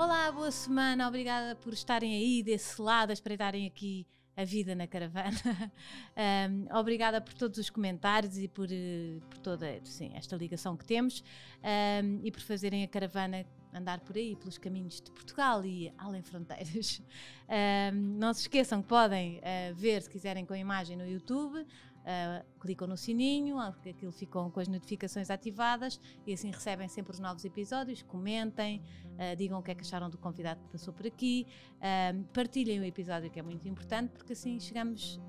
Olá, boa semana, obrigada por estarem aí desse lado, a espreitarem aqui a vida na caravana. um, obrigada por todos os comentários e por, eh, por toda sim, esta ligação que temos um, e por fazerem a caravana andar por aí, pelos caminhos de Portugal e além fronteiras. Um, não se esqueçam que podem uh, ver, se quiserem, com a imagem no YouTube, uh, clicam no sininho, ah, aquilo ficam com as notificações ativadas e assim recebem sempre os novos episódios, comentem, uh, digam o que é que acharam do convidado que passou por aqui, uh, partilhem o episódio que é muito importante porque assim chegamos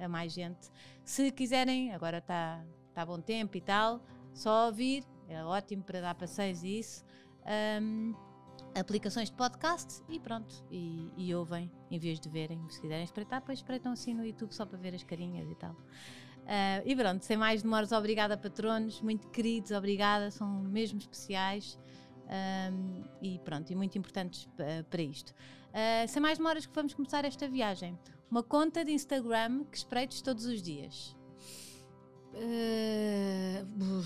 a mais gente. Se quiserem, agora está tá bom tempo e tal, só ouvir, é ótimo para dar passeios e isso. Um, aplicações de podcast e pronto. E, e, ouvem em vez de verem. Se quiserem espreitar, depois espreitam assim no YouTube só para ver as carinhas e tal. Uh, e pronto, sem mais demoras, obrigada patronos, muito queridos, obrigada, são mesmo especiais. Um, ah, e pronto, e muito importantes ah, para isto. Uh, sem mais demoras que vamos começar esta viagem. Uma conta de Instagram que espreites todos os dias. Uh... uh...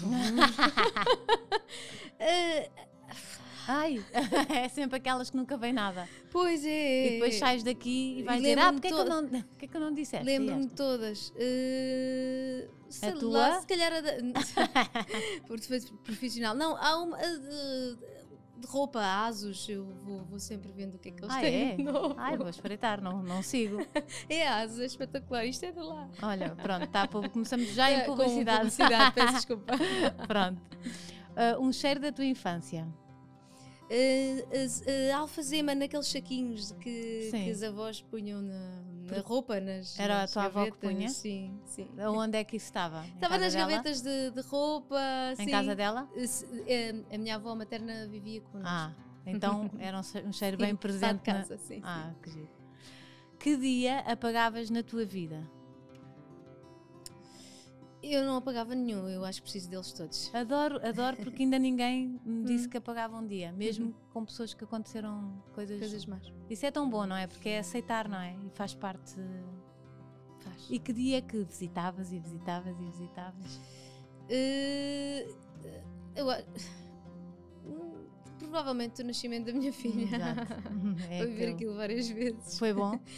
ai, é sempre aquelas que nunca vem nada. Pois é. E depois sais daqui e vais dizer, ah, porque é, que eu não, porque é que eu não disseste? Lembro-me todas. Uh, a tua? se calhar a da... Por defeito profissional. Não, há uma... Uh, de roupa, asos, eu vou, vou, sempre vendo o que é que eles ah, têm. É? Ai, vou espreitar, não, não sigo. é asos, é espetacular, isto é de lá. Olha, pronto, tá, começamos já é, em publicidade. publicidade, peço desculpa. pronto. Uh, um cheiro da tua infância uh, alfazema naqueles saquinhos que, que as avós punham na, na roupa. Nas, Era nas a tua gavetas. avó que punha? Sim, sim. Onde é que isso estava? Estava nas dela? gavetas de, de roupa. Em sim. casa dela? Eh, a minha avó materna vivia nós. Ah, então era um cheiro bem sim, presente. Casa, na... sim, ah, sim. que Que dia apagavas na tua vida? Eu não apagava nenhum, eu acho que preciso deles todos. Adoro, adoro, porque ainda ninguém me disse hum. que apagava um dia, mesmo uhum. com pessoas que aconteceram coisas. Coisas más. Isso é tão bom, não é? Porque é aceitar, não é? E faz parte. Faz. E que dia que visitavas e visitavas e visitavas? Uh, eu provavelmente o nascimento da minha filha. Exato. É Foi ver aquilo várias vezes. Foi bom?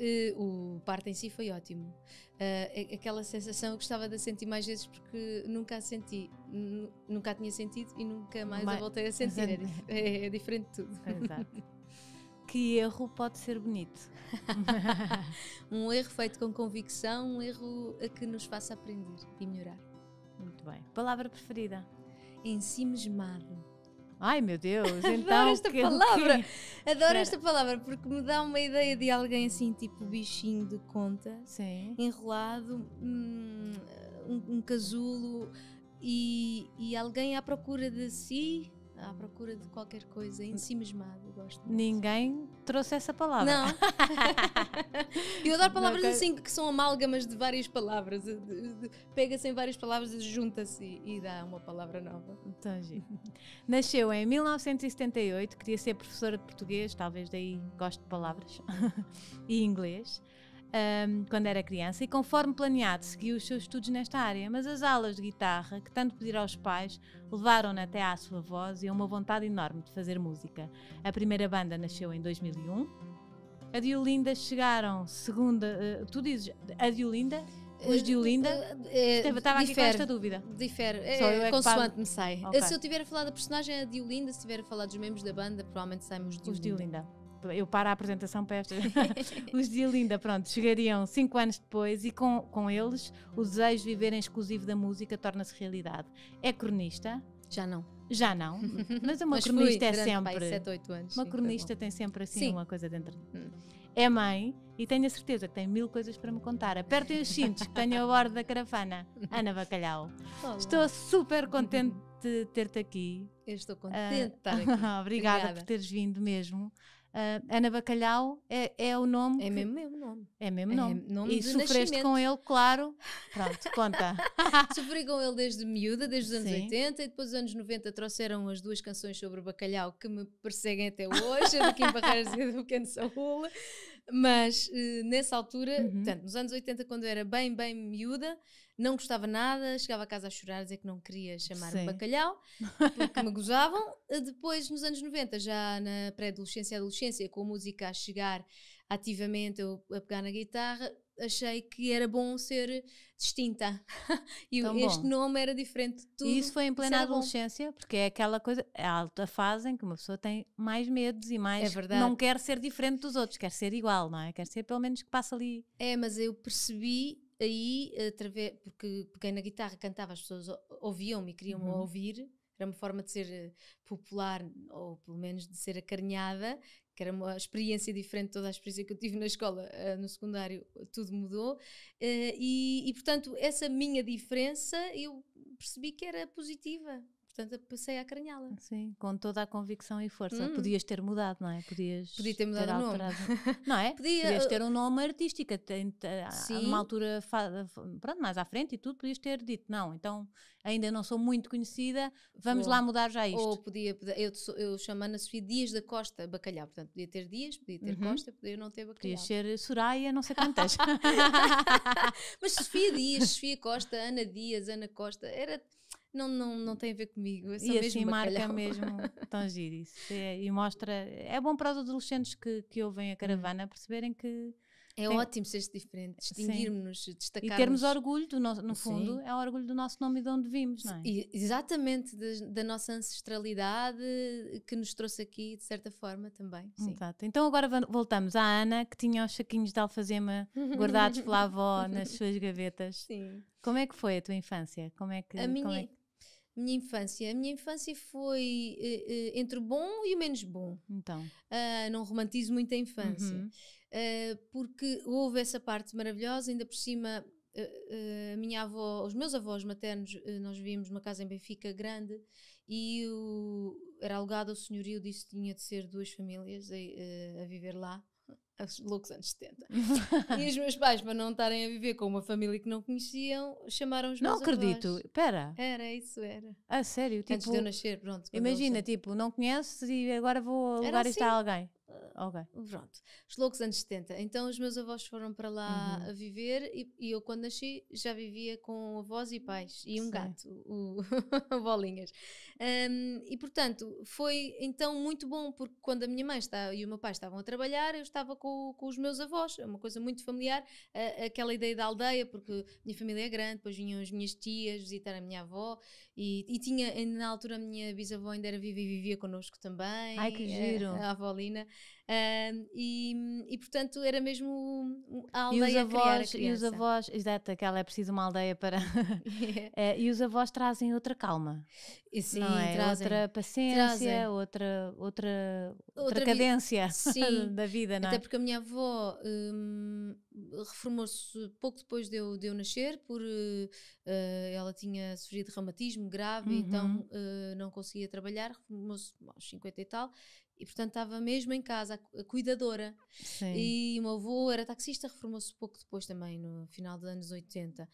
Eh, o parto em si foi ótimo. Uh, aquela sensação eu gostava de a sentir mais vezes porque nunca a senti, nunca a tinha sentido e nunca mais Mas, a voltei a sentir. É, é, é, diferente de tudo. Exato. que erro pode ser bonito? um erro feito com convicção, um erro a que nos faça aprender e melhorar. Muito bem. Palavra preferida? Ensimesmado. Ai meu Deus, então. Adoro esta que, palavra! Que... Adoro esta palavra porque me dá uma ideia de alguém assim, tipo bichinho de conta, Sim. enrolado, hum, um, um casulo e, e alguém à procura de si à procura de qualquer coisa, é ensimismado, gosto. Ninguém trouxe essa palavra. Não. eu adoro palavras não, assim que são amálgamas de várias palavras. Pega-se em várias palavras, junta-se e dá uma palavra nova. Então, é gente. Nasceu em 1978, queria ser professora de português, talvez daí gosto de palavras, e inglês um, quando era criança e, conforme planeado, seguiu os seus estudos nesta área. Mas as aulas de guitarra, que tanto pediram aos pais, levaram-na até à sua voz e a uma vontade enorme de fazer música. A primeira banda nasceu em 2001. A Diolinda chegaram segunda. Uh, tu dizes a Diolinda Os de Olinda? Eh, eh, estava aqui com esta dúvida. Difere. É, é consoante me sai. Okay. Se eu tiver a falar da personagem, é a de Olinda, se tiver a falar dos membros da banda, provavelmente saímos de Os de Olinda eu paro a apresentação para esta. os de Linda, pronto, chegariam cinco anos depois e com, com eles o desejo de viverem exclusivo da música torna-se realidade. É cronista? Já não. Já não, mas uma mas cronista é sempre. Pai, 7, 8 anos, uma sim, cronista tem sempre assim sim. uma coisa dentro. Hum. É mãe e tenho a certeza que tem mil coisas para me contar. Apertem os cintos que tenho a bordo da caravana. Ana Bacalhau. Olá. Estou super contente de ter-te aqui. Eu estou contente de estar ah, aqui. Obrigada, Obrigada por teres vindo mesmo. Uh, Ana Bacalhau é, é o nome. É mesmo o nome. É mesmo nome. É nome e sofreste nascimento. com ele, claro. Pronto, conta. Sofri com ele desde miúda, desde os anos Sim. 80, e depois dos anos 90 trouxeram as duas canções sobre bacalhau que me perseguem até hoje, a do Kim Barreiras e do Pequeno Saúl. Mas eh, nessa altura, uhum. portanto, nos anos 80, quando eu era bem, bem miúda, não gostava nada, chegava a casa a chorar, a dizer que não queria chamar-me bacalhau, porque me gozavam. Eh, depois, nos anos 90, já na pré-adolescência e adolescência, com a música a chegar ativamente, eu a pegar na guitarra, achei que era bom ser distinta. e este bom. nome era diferente de tudo. E isso foi em plena adolescência, bom. porque é aquela coisa, é a alta fase em que uma pessoa tem mais medos e mais. É verdade. Não quer ser diferente dos outros, quer ser igual, não é? Quer ser pelo menos que passa ali. É, mas eu percebi aí, através, porque peguei na guitarra, cantava, as pessoas ouviam-me e queriam-me uhum. ouvir. Era uma forma de ser eh, popular, ou pelo menos de ser acarinhada, que era uma experiência diferente de toda a experiência que eu tive na escola, eh, no secundário tudo mudou, eh, e, e portanto essa minha diferença eu percebi que era positiva, Portanto, passei a acanhá-la. Sim, com toda a convicção e força. Hum. Podias ter mudado, não é? Podias Podia ter mudado ter o nome. Não é? Podia, podias uh, ter um nome artístico. Sim. Uma altura, pronto, mais à frente e tudo, podias ter dito, não, então ainda não sou muito conhecida, vamos Ou, lá mudar já isto. Ou podia, eu, eu chamo Ana Sofia Dias da Costa Bacalhau, portanto, podia ter Dias, podia ter uhum. Costa, podia não ter Bacalhau. Podias ser Soraya, não sei quantas. Mas Sofia Dias, Sofia Costa, Ana Dias, Ana Costa, era não, não, não tem a ver comigo. É só e assim marca mesmo tão giro isso. É, e mostra. É bom para os adolescentes que, que ouvem a hum. caravana perceberem que. É tem... ótimo ser diferente, distinguirmos-nos, destacarmos. E termos orgulho, do no, no fundo, Sim. é orgulho do nosso nome e de onde vimos, não é? E, exatamente, da, da, nossa ancestralidade que nos trouxe aqui, de certa forma, também. Sim. Exato. Então agora voltamos à Ana, que tinha os saquinhos de alfazema guardados pela avó nas suas gavetas. Sim. Como é que foi a tua infância? Como é que, a é minha, é que minha infância. A minha infância foi uh, uh, entre o bom e o menos bom. Então. Uh, não romantizo muito a infância. Uhum. Ah, porque houve essa parte maravilhosa, ainda por cima, ah, a minha avó, os meus avós maternos, nós vivíamos numa casa em Benfica grande e o, era alugado ao senhorio que tinha de ser duas famílias a, a viver lá loucos anos 70. e os meus pais, para não estarem a viver com uma família que não conheciam, chamaram os meus Não acredito, avós. pera. Era, isso era. Ah, sério? Tipo, Antes de eu tipo, nascer, pronto. Imagina, tipo, não conheces e agora vou alugar assim. isto a assim. alguém. Ok. Pronto. Os loucos anos 70. Então os meus avós foram para lá uhum. a viver e, e, eu quando nasci já vivia com avós e pais e um Sim. gato, o bolinhas. Um, e portanto foi então muito bom porque quando a minha mãe está, e o meu pai estavam a trabalhar eu estava com, com os meus avós. É uma coisa muito familiar, a, aquela ideia da aldeia porque minha família é grande, depois vinham as minhas tias visitar a minha avó e, e, tinha, na altura, a minha bisavó ainda era viva e vivia connosco também. Ai, que eh, giro! A, a avó Lina. Uh, e, e, portanto, era mesmo a aldeia e os avós, E os avós, exato, aquela é preciso uma aldeia para... yeah. e os avós trazem outra calma. E, sim, é? trazem. Outra paciência, trazem. Outra, outra, outra, outra cadência vi... da vida, não é? Até porque a minha avó... Hum, reformou-se pouco depois de eu, de eu nascer, por uh, ela tinha sofrido reumatismo grave, então, uhum. então uh, não conseguia trabalhar, reformou-se aos 50 e tal, e portanto estava mesmo em casa, a, cuidadora. Sim. E o meu avô era taxista, reformou-se pouco depois também, no final dos anos 80.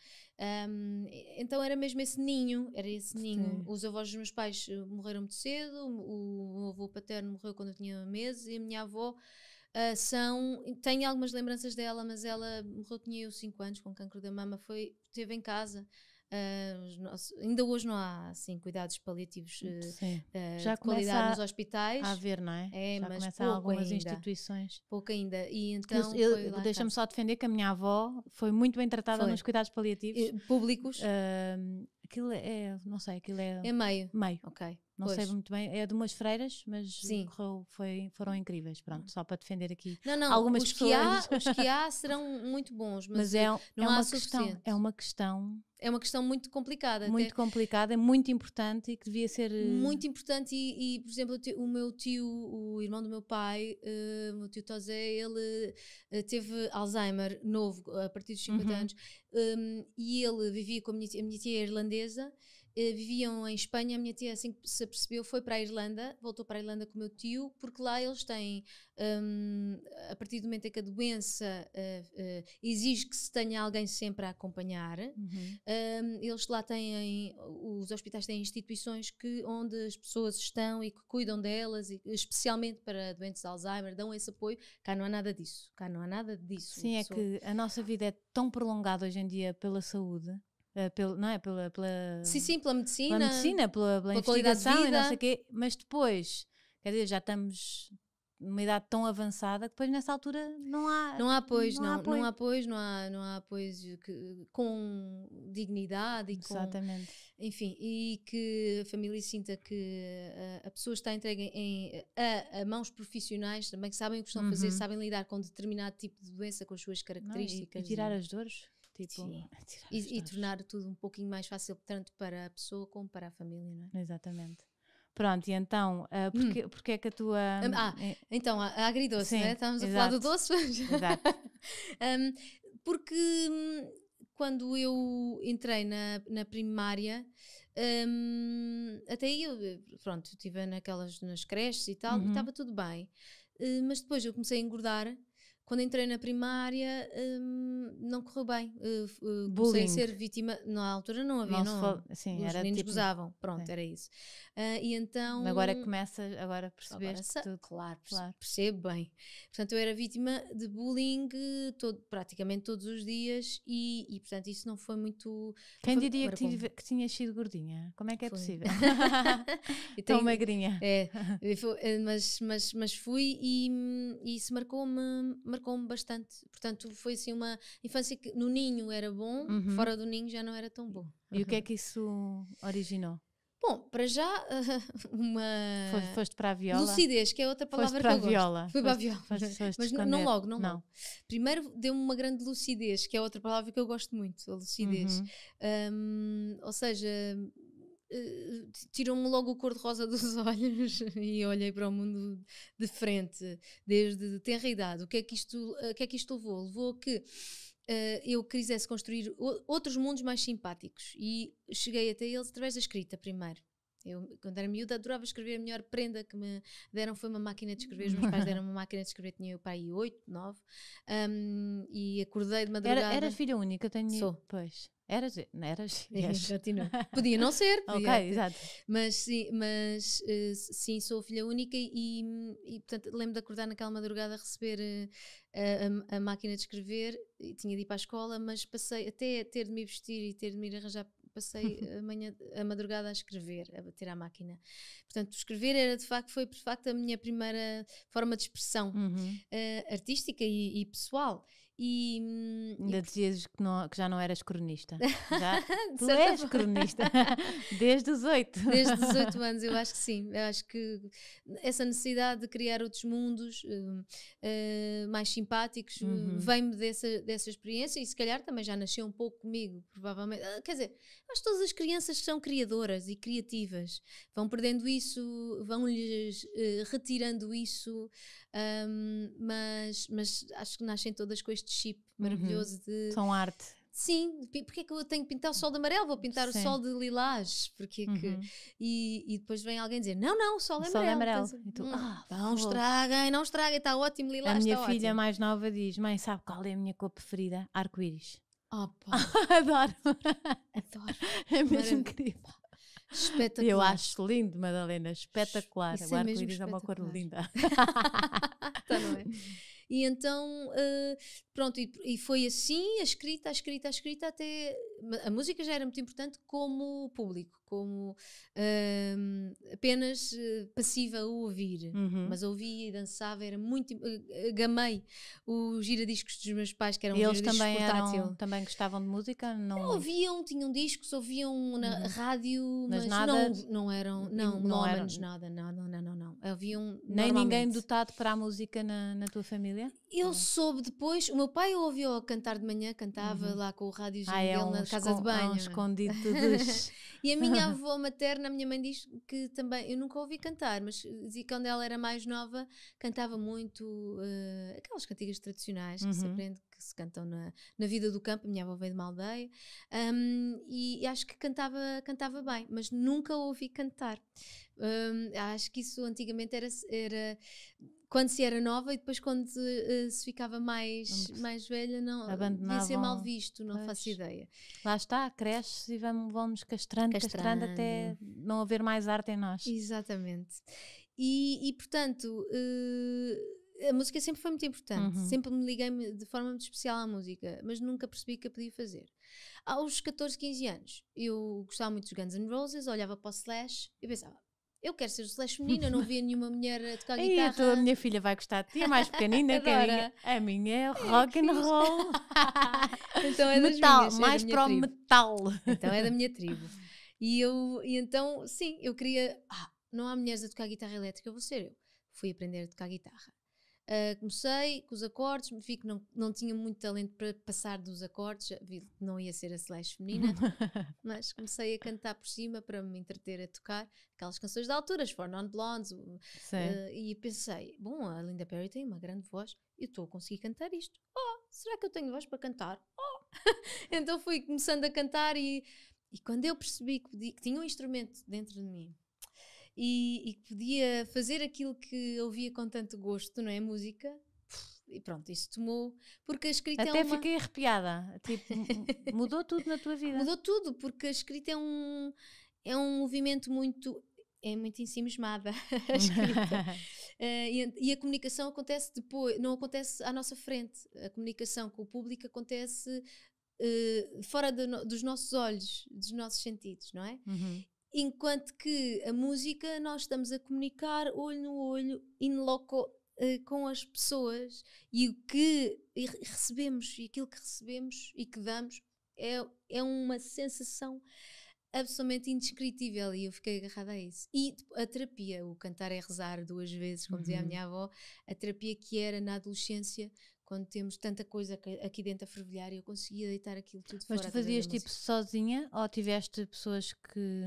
Um, então era mesmo esse ninho, era esse ninho. Sim. Os avós dos meus pais eh, morreram muito cedo, o, o meu avô paterno morreu quando eu tinha meses, e a minha avó uh, são. Tenho algumas lembranças dela, mas ela morreu, tinha eu 5 anos com cancro da mama, foi, esteve em casa. Uh, nossos, ainda hoje não há assim, cuidados paliativos uh, já de qualidade nos hospitais. A ver não é? é já mas pouco algumas ainda. instituições. Pouco ainda. E então deixa-me só defender que a minha avó foi muito bem tratada foi. nos cuidados paliativos. públicos. Uh, Aquilo é, não sei, aquilo é. É meio. Meio. Ok. Não pois. sei muito bem, é de umas freiras, mas Sim. correu, foi, foram incríveis. Pronto, só para defender aqui não, não, algumas os pessoas. Que há, os que há serão muito bons, mas, mas é, não é há uma questão. É uma questão é uma questão muito complicada. Muito até. complicada, é muito importante e que devia ser. Eh, muito importante, e, e por exemplo, o meu tio, o irmão do meu pai, eh, o meu tio Tosé, ele eh, teve Alzheimer novo, a partir dos 50 uhum. anos, um, e ele vivia com a minha, a minha tia é irlandesa eh, viviam em Espanha, a minha tia assim que se apercebeu foi para a Irlanda, voltou para a Irlanda com o meu tio, porque lá eles têm, um, a partir do momento em que a doença uh, uh, exige que se tenha alguém sempre a acompanhar, uhum. um, eles lá têm, os hospitais têm instituições que, onde as pessoas estão e que cuidam delas, e, especialmente para doentes de Alzheimer, dão esse apoio, cá não há nada disso, cá não há nada disso. Sim, é que a nossa vida é tão prolongada hoje em dia pela saúde, Uh, pelo, não é? Pela, pela, sim, sim, pela medicina, pela, medicina, pela, pela, pela não sei o quê, mas depois, quer dizer, já estamos numa idade tão avançada que depois nessa altura não há não há apoios não, não, há não há apoios não há não há apoios que, com dignidade e exatamente com, enfim e que a família sinta que a, a pessoa está entregue em, a, a, mãos profissionais também que sabem o que estão a fazer uhum. sabem lidar com determinado tipo de doença com as suas características não, e, e, tirar as dores Tipo, Sim, e, e, tornar tudo um pouquinho mais fácil, tanto para a pessoa como para a família, não é? Exatamente. Pronto, e então, uh, ah, porque, hum. porque é que a tua. Ah, hum, ah é então, a, agridoce, Sim, é? a falar do doce. Exato. um, porque hum, quando eu entrei na, na primária, um, até aí eu, pronto, estive naquelas, nas creches e tal, uhum. e estava tudo bem. Uh, mas depois eu comecei a engordar quando entrei na primária, hum, não correu bem. Uh, uh, comecei a ser vítima. Na altura não havia, não. não. Sim, Os era meninos tipo... Pronto, sim. era isso. Uh, e então. Mas agora começa, agora percebeste agora, tudo. Claro, claro, percebo bem. Portanto, eu era vítima de bullying todo, praticamente todos os dias e, e, portanto, isso não foi muito. Quem foi, diria que, tive, que tinhas sido gordinha? Como é que é foi. possível? Tão magrinha. É, foi, mas, mas, mas fui e, e isso marcou-me marcou-me bastante. Portanto, foi assim uma infância que no ninho era bom, uhum. fora do ninho já não era tão bom. E uhum. o que é uhum. que isso originou? Bom, para já, uma. Foste, para a viola. Lucidez, que é outra palavra que eu a Viola. Fui para a viola. Foste, foste Mas não logo, não, não. Logo. Primeiro deu-me uma grande lucidez, que é outra palavra que eu gosto muito, a lucidez. Uhum. Um, ou seja, eh, tirou-me logo o cor-de-rosa dos olhos e olhei para o mundo de frente, desde tenra idade. O que é que isto, uh, que é que isto levou? Levou a que uh, eu quisesse construir outros mundos mais simpáticos e cheguei até eles através da escrita, primeiro. Eu, quando era miúda, adorava escrever. A melhor prenda que me deram foi uma máquina de escrever. Os meus pais deram uma máquina de escrever, tinha eu para aí 8, 9. Um, e acordei de madrugada. Era, era filha única, tenho. Sou. Pois. Era, não era yes. Podia não ser. Podia exato. Mas, sim, mas uh, sim, sou filha única e, e, portanto, lembro de acordar naquela madrugada a receber uh, a, a, máquina de escrever e tinha de ir para a escola, mas passei até ter de me vestir e ter de me ir arranjar passei a, manhã, a madrugada a escrever, a bater à máquina. Portanto, escrever era de facto, foi de facto a minha primeira forma de expressão uhum. uh, artística e, e pessoal. Hum, e, Ainda e... dizias que, não, que já não eras cronista. Já? tu és cronista. Desde os oito. Desde os oito anos, eu acho que sim. Eu acho que essa necessidade de criar outros mundos uh, uh, mais simpáticos eh, uhum. vem-me dessa, dessa experiência e se calhar também já nasceu um pouco comigo, provavelmente. Uh, quer dizer, acho que todas as crianças são criadoras e criativas. Vão perdendo isso, vão-lhes retirando isso, um, mas, mas acho que nascem todas com este este chip uhum. maravilhoso uhum. de. São arte. Sim, porque é que eu tenho que pintar o sol de amarelo? Vou pintar Sim. o sol de lilás. Porque é que... Uhum. E, e, depois vem alguém dizer: Não, não, o sol é amarelo. Sol é amarelo. Então, e tu, ah, hum, não estraguem, não estraguem, está ótimo, lilás. A minha filha ótimo. mais nova diz: Mãe, sabe qual é a minha cor preferida? Arco-íris. Adoro. Adoro. É mesmo incrível. Espetacular. Eu acho lindo, Madalena, espetacular. Isso o é arco-íris é, é, uma cor linda. Tá não é? E então, uh, pronto, e, e, foi assim, a escrita, a escrita, a escrita, até a música já era muito importante como público, como um, apenas eh, passiva a ouvir, uhum. mas ouvia e dançava, era muito. Eh, gamei os giradiscos dos meus pais, que eram eles também portátil. Eram, também gostavam de música? Não Eu ouviam, tinham discos, ouviam na uhum. rádio, mas, mas nada, não, não eram, não, não eram. nada, não, não, não, não, não. Ouviam Nem ninguém dotado para a música na, na tua família? Eu ah. soube depois, o meu pai ouviu cantar de manhã, cantava uhum. lá com o rádio ah, é um na casa de ah, banho. um é? escondido e a minha avó materna, a minha mãe diz que também, eu nunca ouvi cantar, mas dizia que quando ela era mais nova cantava muito uh, aquelas cantigas tradicionais que uhum. se aprende, que se cantam na, na vida do campo. A minha avó veio de uma aldeia um, e, e acho que cantava, cantava bem, mas nunca ouvi cantar. Um, acho que isso antigamente era, era quando se era nova e depois quando uh, se ficava mais, mais velha, não devia ser mal visto, não pois. faço ideia. Lá está, cresce e vamos, vamos castrando, castrando, castrando, até não haver mais arte em nós. Exatamente. E, e portanto, uh, a música sempre foi muito importante, uhum. sempre me liguei de forma muito especial à música, mas nunca percebi que a podia fazer. Aos 14, 15 anos, eu gostava muito dos Guns N' Roses, olhava para o Slash e pensava, eu quero ser o Slash menina, não via nenhuma mulher a tocar Ei, guitarra. toda a minha filha vai gostar de ti, é mais pequenina, carinha. A minha é rock and roll. então é metal, minhas, é mais é para o metal. Então é da minha tribo. E eu, e então, sim, eu queria, ah, não há mulheres a tocar guitarra elétrica, eu vou ser eu. Fui aprender a tocar guitarra. Uh, comecei com os acordes, vi que não, não tinha muito talento para passar dos acordes, vi que não ia ser a slash feminina, mas comecei a cantar por cima para me entreter a tocar aquelas canções da altura, as For Non Blondes, uh, ah, e pensei, bom, a Linda Perry tem uma grande voz, eu estou a conseguir cantar isto. Oh, será que eu tenho voz para cantar? Oh! então fui começando a cantar e, e quando eu percebi que, que tinha um instrumento dentro de mim e, e podia fazer aquilo que ouvia com tanto gosto, não é? Música. E pronto, isso tomou. Porque a escrita é Até é uma... fiquei arrepiada. Tipo, mudou tudo na tua vida. Mudou tudo, porque a escrita é um, é um movimento muito. É muito ensimismada a escrita. uh, e, e, a comunicação acontece depois, não acontece à nossa frente. A comunicação com o público acontece uh, fora dos nossos olhos, dos nossos sentidos, não é? Uhum. Enquanto que a música, nós estamos a comunicar olho no olho, in loco, uh, com as pessoas e o que recebemos, e aquilo que recebemos e que damos é, é uma sensação absolutamente indescritível e eu fiquei agarrada a isso. E a terapia, o cantar é rezar duas vezes, como uhum. dizia a uhum. minha avó, a terapia que era na adolescência, quando temos tanta coisa aqui dentro a fervilhar e eu conseguia deitar aquilo tudo Mas tu fazias tipo sozinha ou tiveste pessoas que.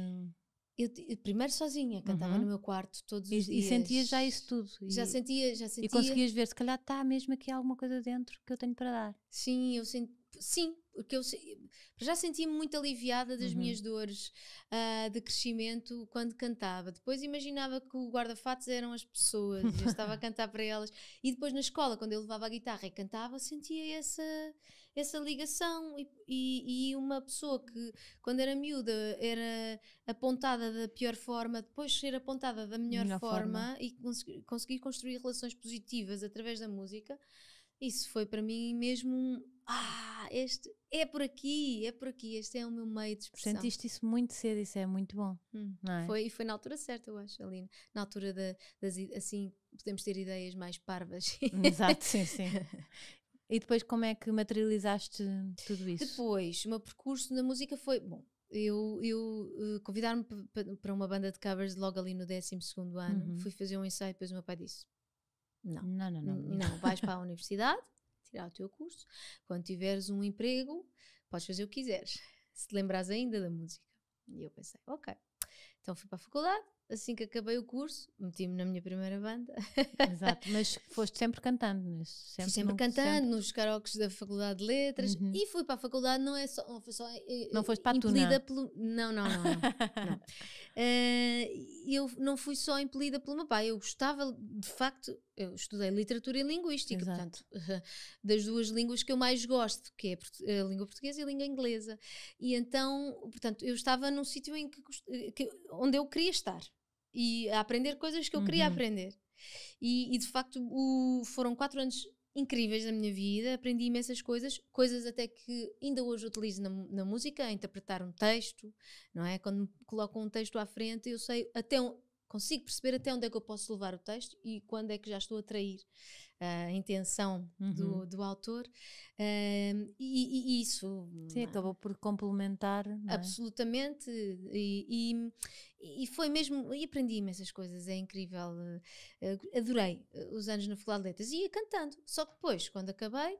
Eu, primeiro sozinha, cantava uhum. no meu quarto todos e, os dias. E sentias já isso tudo. Já e, sentia, já sentia. E conseguias ver, se calhar está mesmo aqui alguma coisa dentro que eu tenho para dar. Sim, eu senti Sim, porque eu já sentia-me muito aliviada das uhum. minhas dores uh, de crescimento quando cantava. Depois imaginava que o guarda-fatos eram as pessoas, eu estava a cantar para elas. E depois na escola, quando eu levava a guitarra e cantava, sentia essa, essa ligação. E, e, e uma pessoa que, quando era miúda, era apontada da pior forma, depois ser apontada da melhor, forma, forma, e cons conseguir construir relações positivas através da música, isso foi para mim mesmo ah, este é por aqui, é por aqui, este é o meu meio de expressão. Sentiste isso muito cedo, isso é muito bom. Hum, é? Foi, e foi na altura certa, eu acho, Aline. Na altura das, assim, podemos ter ideias mais parvas. Hum, exato, sim, sim. E depois como é que materializaste tudo isso? Depois, o meu percurso na música foi, bom, eu, eu eh, convidaram-me para uma banda de covers logo ali no 12 ano, uhum. fui fazer um ensaio, e depois o meu pai disse, não, não, não, não, não, não vais para a universidade, tirar o teu curso. Quando tiveres um emprego, podes fazer o que quiseres, se te lembrares ainda da música. E eu pensei, ok. Então fui para a faculdade, assim que acabei o curso, meti-me na minha primeira banda. Exato, mas foste sempre cantando nisso. Sempre, sempre no, cantando sempre. nos karaokes da Faculdade de Letras uhum. e fui para a faculdade, não é só. Não, foi só eh, eh, não foste para a tuna. Pelo, não, não, não. não, Uh, eu não fui só impelida pelo meu pai, eu gostava, de facto, eu estudei literatura e linguística, Exato. portanto, das duas línguas que eu mais gosto, que é a língua portuguesa e a língua inglesa. E então, portanto, eu estava num sítio em que, que, onde eu queria estar e a aprender coisas que eu queria uhum. aprender. E, e, de facto o, foram quatro anos incríveis da minha vida, aprendi imensas coisas, coisas até que ainda hoje utilizo na, na música, a interpretar um texto, não é? Quando me colocam um texto à frente, eu sei até um, consigo perceber até onde é que eu posso levar o texto e quando é que já estou a trair a intenção uhum. do, do autor. e, e, isso. Sim, é? acabou por complementar. É? Absolutamente. E, e, e, foi mesmo. E aprendi imensas coisas, é incrível. Uh, adorei eh, os anos na Faculdade de Letras. E ia cantando. Só que depois, quando acabei,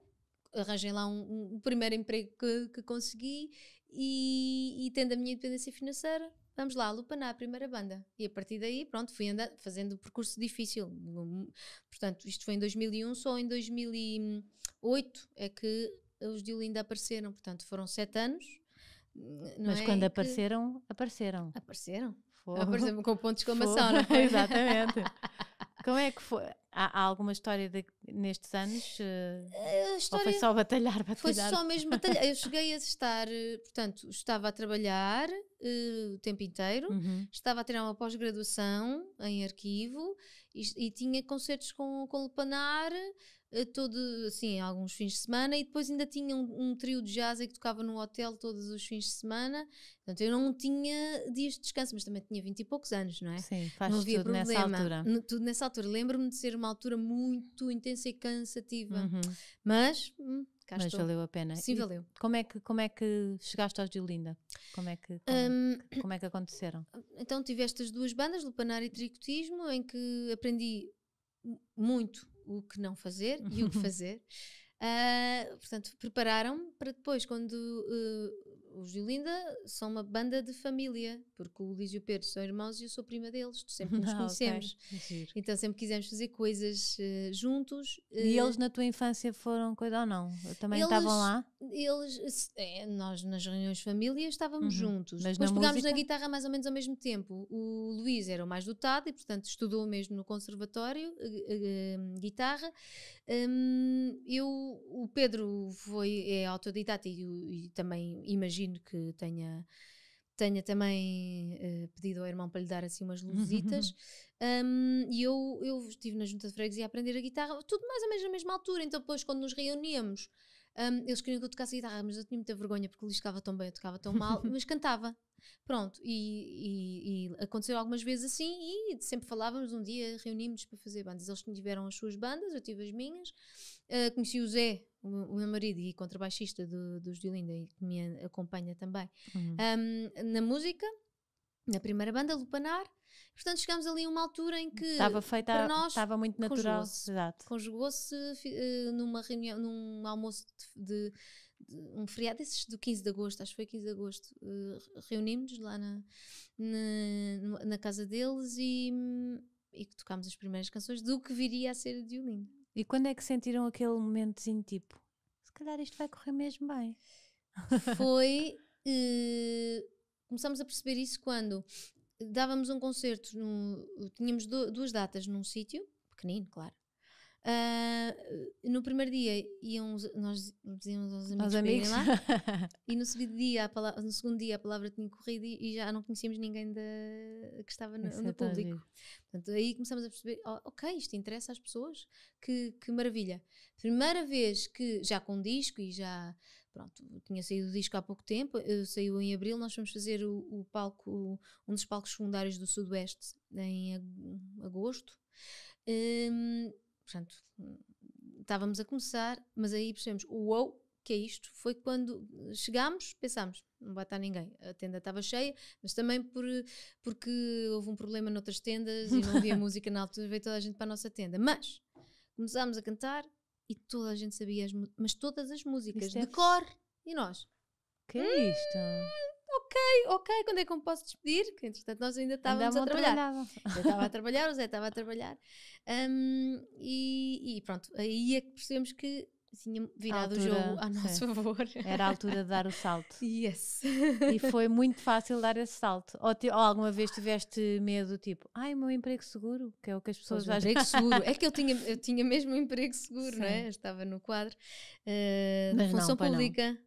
arranjei lá um, um primeiro emprego que, que consegui e, e tendo a minha independência financeira, vamos lá lupanar a primeira banda. E a partir daí, pronto, fui andando, fazendo o percurso difícil. Portanto, isto foi em 2001, só em 2008 é que os de Olinda apareceram. Portanto, foram sete anos. Mas é quando apareceram, que... apareceram. Apareceram. Foram. Apareceram com ponto de exclamação, não é? Exatamente. Como é que foi? Há, há alguma história de, nestes anos? Uh, eh, história, eh, ou foi só batalhar, batalhar? Foi só mesmo batalhar. Eu cheguei a estar, eh, portanto, estava a trabalhar uh, o tempo inteiro, uhum. estava a tirar uma pós-graduação em arquivo e, e tinha concertos com, com Lepanar todo, assim, alguns fins de semana, e depois ainda tinha um, um trio de jazz que tocava no hotel todos os fins de semana. Portanto, eu não tinha dias de descanso, mas também tinha vinte e poucos anos, não é? Sim, faz não havia tudo problema. nessa altura. No, tudo nessa altura. Lembro-me de ser uma altura muito intensa e cansativa. Uhum. Mas. Hum, mas estou. valeu a pena. Sim, e valeu. Como é que, como é que chegaste aos de Olinda? Como é que, como, é um, como é que aconteceram? Então tive estas duas bandas, Lupanar e Tricotismo, em que aprendi muito o que não fazer e o que fazer. Uh, portanto, prepararam-me para depois, quando eh, os de Olinda são uma banda de família, porque o Luís e o Pedro são irmãos e eu sou prima deles, sempre nos ah, conhecemos. okay. Então sempre quisemos fazer coisas uh, juntos. E uh, eles na tua infância foram coisa ou não? Também eles, estavam lá? Eles, eh, nós nas reuniões de família estávamos uhum. juntos. Mas Depois na pegámos música? na guitarra mais ou menos ao mesmo tempo. O Luís era o mais dotado e, portanto, estudou mesmo no conservatório uh, guitarra. Um, eu, o Pedro foi, é autodidata e, e também imagino imagino que tenha tenha também uh, pedido ao irmão para lhe dar assim umas luzitas um, uhum. hum, e eu, eu estive na junta de freguesia a aprender a guitarra, tudo mais ou menos na mesma altura então depois quando nos reuníamos um, eles queriam que eu tocasse guitarra, mas eu tinha muita vergonha porque liscava tão bem, eu tocava tão mal mas cantava, pronto e, e, e, aconteceu algumas vezes assim e sempre falávamos, um dia reunimos para fazer bandas, eles tiveram as suas bandas eu tive as minhas, uh, conheci o Zé o, meu marido e contrabaixista do, dos Diolinda e que me acompanha também, uhum. um, na música, na primeira banda, Lupanar. Portanto, chegámos ali a uma altura em que estava feita, para nós estava muito natural, conjugou-se conjugou uh, eh, numa reunião, num almoço de, de, de, um feriado desses do 15 de agosto, acho que foi 15 de agosto, uh, reunimos-nos lá na, na, na, casa deles e, hum, e tocámos as primeiras canções do que viria a ser de Olinda. E quando é que sentiram aquele momentozinho tipo, se calhar isto vai correr mesmo bem? Foi. Uh, começamos a perceber isso quando dávamos um concerto, no, tínhamos do, duas datas num sítio, pequenino, claro, Uh, no primeiro dia iam, nós dizíamos aos amigos, aos amigos. lá e no segundo, dia, palavra, no segundo dia a palavra tinha corrido e, e já não conhecíamos ninguém da, que estava no, no é público. Portanto, aí começamos a perceber, oh, ok, isto interessa às pessoas, que, que maravilha. Primeira vez que já com disco e já pronto, tinha saído o disco há pouco tempo, eh, saiu em abril, nós fomos fazer o, o palco, um dos palcos secundários do Sudoeste em agosto. Um, Portanto, estávamos a começar, mas aí percebemos, uou, que é isto? Foi quando chegámos, pensámos, não vai estar ninguém. A tenda estava cheia, mas também por, porque houve um problema noutras tendas e não havia música na altura, veio toda a gente para a nossa tenda. Mas começámos a cantar e toda a gente sabia, as, mas todas as músicas, é de cor, e nós. Que é isto? Hum, ok, ok, quando é que eu me posso despedir? Que entretanto nós ainda estávamos a trabalhar. Eu estava a trabalhar, o Zé estava a trabalhar. Um, e, e, pronto, aí é que percebemos que tinha virado altura, o jogo a nosso sim. É. favor. Era a altura de dar o salto. Yes. E foi muito fácil dar esse salto. Ou, te, ou alguma vez tiveste medo, tipo, ai, o meu emprego seguro, que é o que as pessoas acham. Emprego seguro. É que eu tinha, eu tinha mesmo um emprego seguro, sim. não é? Eu estava no quadro uh, eh, da função não, pública. Não.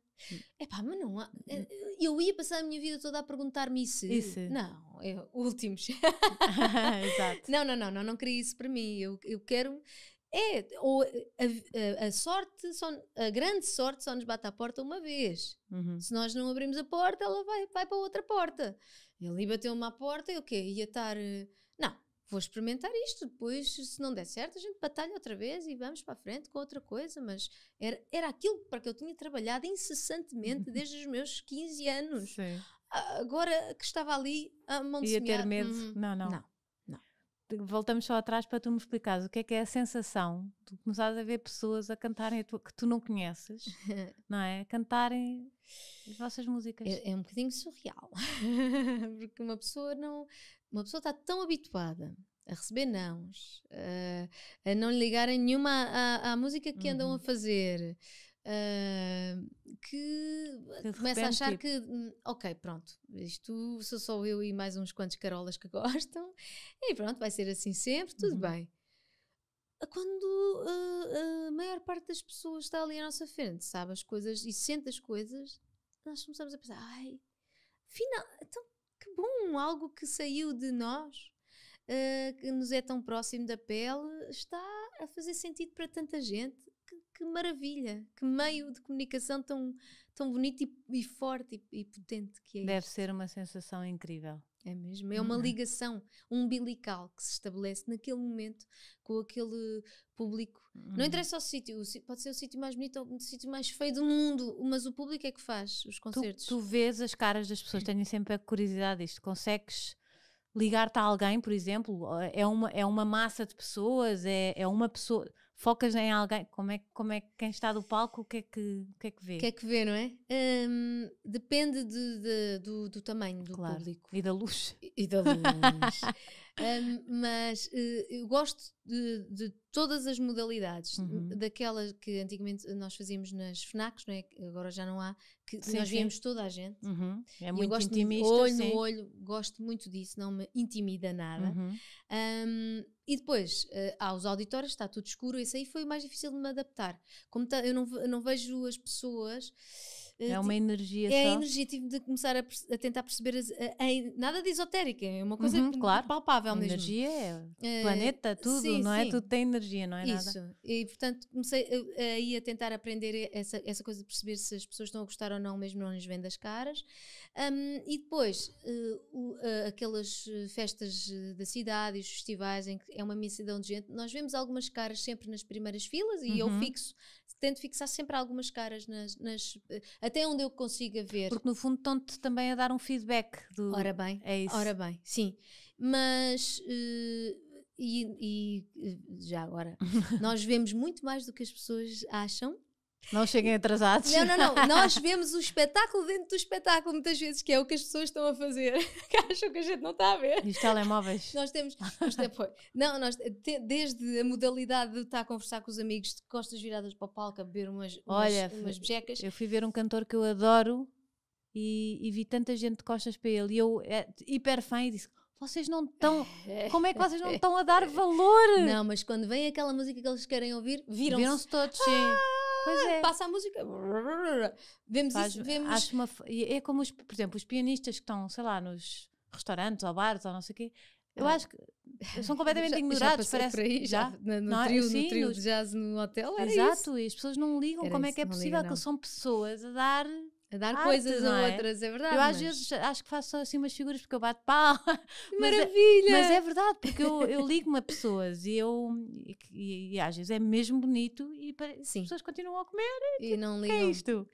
É pá, mas não há. Hum. Eu ia passar a minha vida toda a perguntar-me isso. Isso. Não, é últimos. Exato. Não, não, não, não, não queria isso para mim. Eu, eu quero. É, ou a, a, a sorte, só, a grande sorte só nos bate à porta uma vez. Uhum. Se nós não abrimos a porta, ela vai, vai para outra porta. Ele bateu-me à porta e o quê? Ia estar. Eh, não, vou experimentar isto, depois se não der certo a gente batalha outra vez e vamos para a frente com outra coisa, mas era, era aquilo para que eu tinha trabalhado incessantemente uhum. desde os meus 15 anos. Sim. Agora que estava ali a mão Ia ter medo, hum, não, não. não voltamos só atrás para tu me explicares o que é que é a sensação de começares a ver pessoas a cantarem a tua, que tu não conheces, não é? Cantarem as vossas músicas. É, é um bocadinho surreal, porque uma pessoa não, uma pessoa está tão habituada a receber nãos, a, eh, a não ligarem nenhuma à, à música que uhum. andam a uhum. fazer, ah, que de começa a achar tipo... que, hum, ok, pronto, isto sou só eu e mais uns quantos carolas que gostam, e pronto, vai ser assim sempre, tudo uhum. bem. Ah, quando uh, a maior parte das pessoas está ali à nossa frente, sabe as coisas e sente as coisas, nós começamos a pensar, ai, final, então que bom, algo que saiu de nós, uh, que nos é tão próximo da pele, está a fazer sentido para tanta gente que maravilha, que meio de comunicação tão, tão bonito e, e forte e, e, potente que é. Deve isto. ser uma sensação incrível. É mesmo, é uma é? ligação umbilical que se estabelece naquele momento com aquele público. Uhum. Não interessa o sítio, pode ser o sítio mais bonito ou o sítio mais feio do mundo, mas o público é que faz os concertos. Tu, tu vês as caras das pessoas, tenho sempre a curiosidade disto. Consegues ligar-te a alguém, por exemplo? É uma, é uma massa de pessoas? É, é uma pessoa focas em alguém, como é, como é que quem está do palco, o que é que, o que, é que vê? O que é que vê, não é? Hum, depende de, de, do, do, tamanho do claro. público. E da luz. E, e da luz. mas uh, eu gosto de, de, todas as modalidades, uhum. daquela que antigamente nós fazíamos nas FNACs, não é? agora já não há, que sim, nós víamos toda a gente. Uhum. É muito eu gosto intimista. De olho sim. no olho, gosto muito disso, não me intimida nada. Uhum. Um, e depois, uh, eh, os auditórios está tudo escuro, isso aí foi mais difícil de me adaptar. Como tá, eu não, não vejo as pessoas é uma energia É só. a energia, tive tipo de começar a, a tentar perceber a, a, nada de esotérica, é uma coisa uhum, claro. palpável mesmo. Energia, é, eh, planeta, tudo, sim, não é? Tudo tem energia, não é Isso. nada? Isso, e portanto comecei aí a tentar aprender essa, essa coisa de perceber se as pessoas estão a gostar ou não, mesmo não lhes vendo as caras. Um, e depois, uh, uh, aquelas festas da cidade e os festivais em que é uma imensidão de gente, nós vemos algumas caras sempre nas primeiras filas e uhum. eu fixo tento fixar sempre algumas caras nas, nas eh, até onde eu consiga ver. Porque no fundo estão-te também a dar um feedback do. Ora bem, é isso. Ora bem, sim. Mas. Uh, e, e, eh, já agora, nós vemos muito mais do que as pessoas acham não cheguem atrasados. Não, não, não. Nós vemos o espetáculo dentro do espetáculo, muitas vezes, que é o que as pessoas estão a fazer, que acham que a gente não está a ver. E os telemóveis? Nós temos. Nós depois, não, nós, te, desde a modalidade de estar a conversar com os amigos, de costas viradas para o palco, a beber umas, umas, Olha, umas bejecas. Eu fui ver um cantor que eu adoro e, e vi tanta gente de costas para ele. E eu, é, hiper fã, e disse: vocês não estão. Como é que vocês não estão a dar valor? Não, mas quando vem aquela música que eles querem ouvir, viram-se. Viram-se todos, sim. Ah! Pois é. Passa a música. Vemos Faz, isso. Vemos... Acho uma, é como, os, por exemplo, os pianistas que estão, sei lá, nos restaurantes ou bares ou não sei o quê. Eu ah. acho que são completamente já, ignorados, já parece. Por aí, já, já no, é? no, trio, sim, no trio de jazz no hotel, era Exato, isso. e as pessoas não ligam era como é isso, é que é possível liga, que são pessoas a dar a dar coisas a é? outras, é verdade. Eu às vezes acho que faço assim umas figuras porque eu bato pau. Maravilha! Mas é, mas é verdade, porque eu, eu ligo-me a pessoas e eu e, e, às vezes é mesmo bonito e as pessoas continuam a comer e, e tipo, não é ligam. é isto.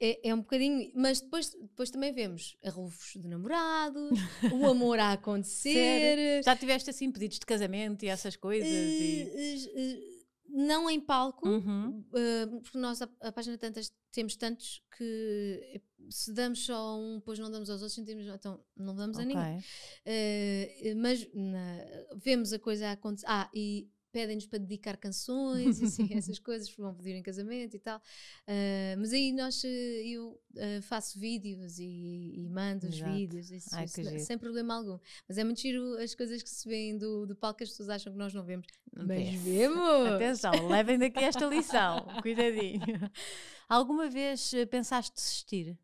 É, é, um bocadinho, mas depois, depois também vemos arrufos de namorados, o amor a acontecer. Sério? Já tiveste assim pedidos de casamento e essas coisas? Uh, e... Uh, uh, não em palco, uhum. uh, porque nós, a, a, página tantas, temos tantos que eh, se damos só a um, depois não damos aos outros, sentimos, ah, então não damos okay. a ninguém. Uh, mas na, vemos a coisa acontecer. Ah, e pedem-nos para dedicar canções e assim, essas coisas, vão pedir em casamento e tal. Uh, mas aí nós, ah, eu uh, faço vídeos e, e mando Exato. os vídeos, isso, Ai, isso, sem problema algum. Mas é muito giro as coisas que se vêem do, do palco que as pessoas acham que nós não vemos. mas vemos! Atenção, levem daqui esta lição, cuidadinho. Alguma vez pensaste desistir?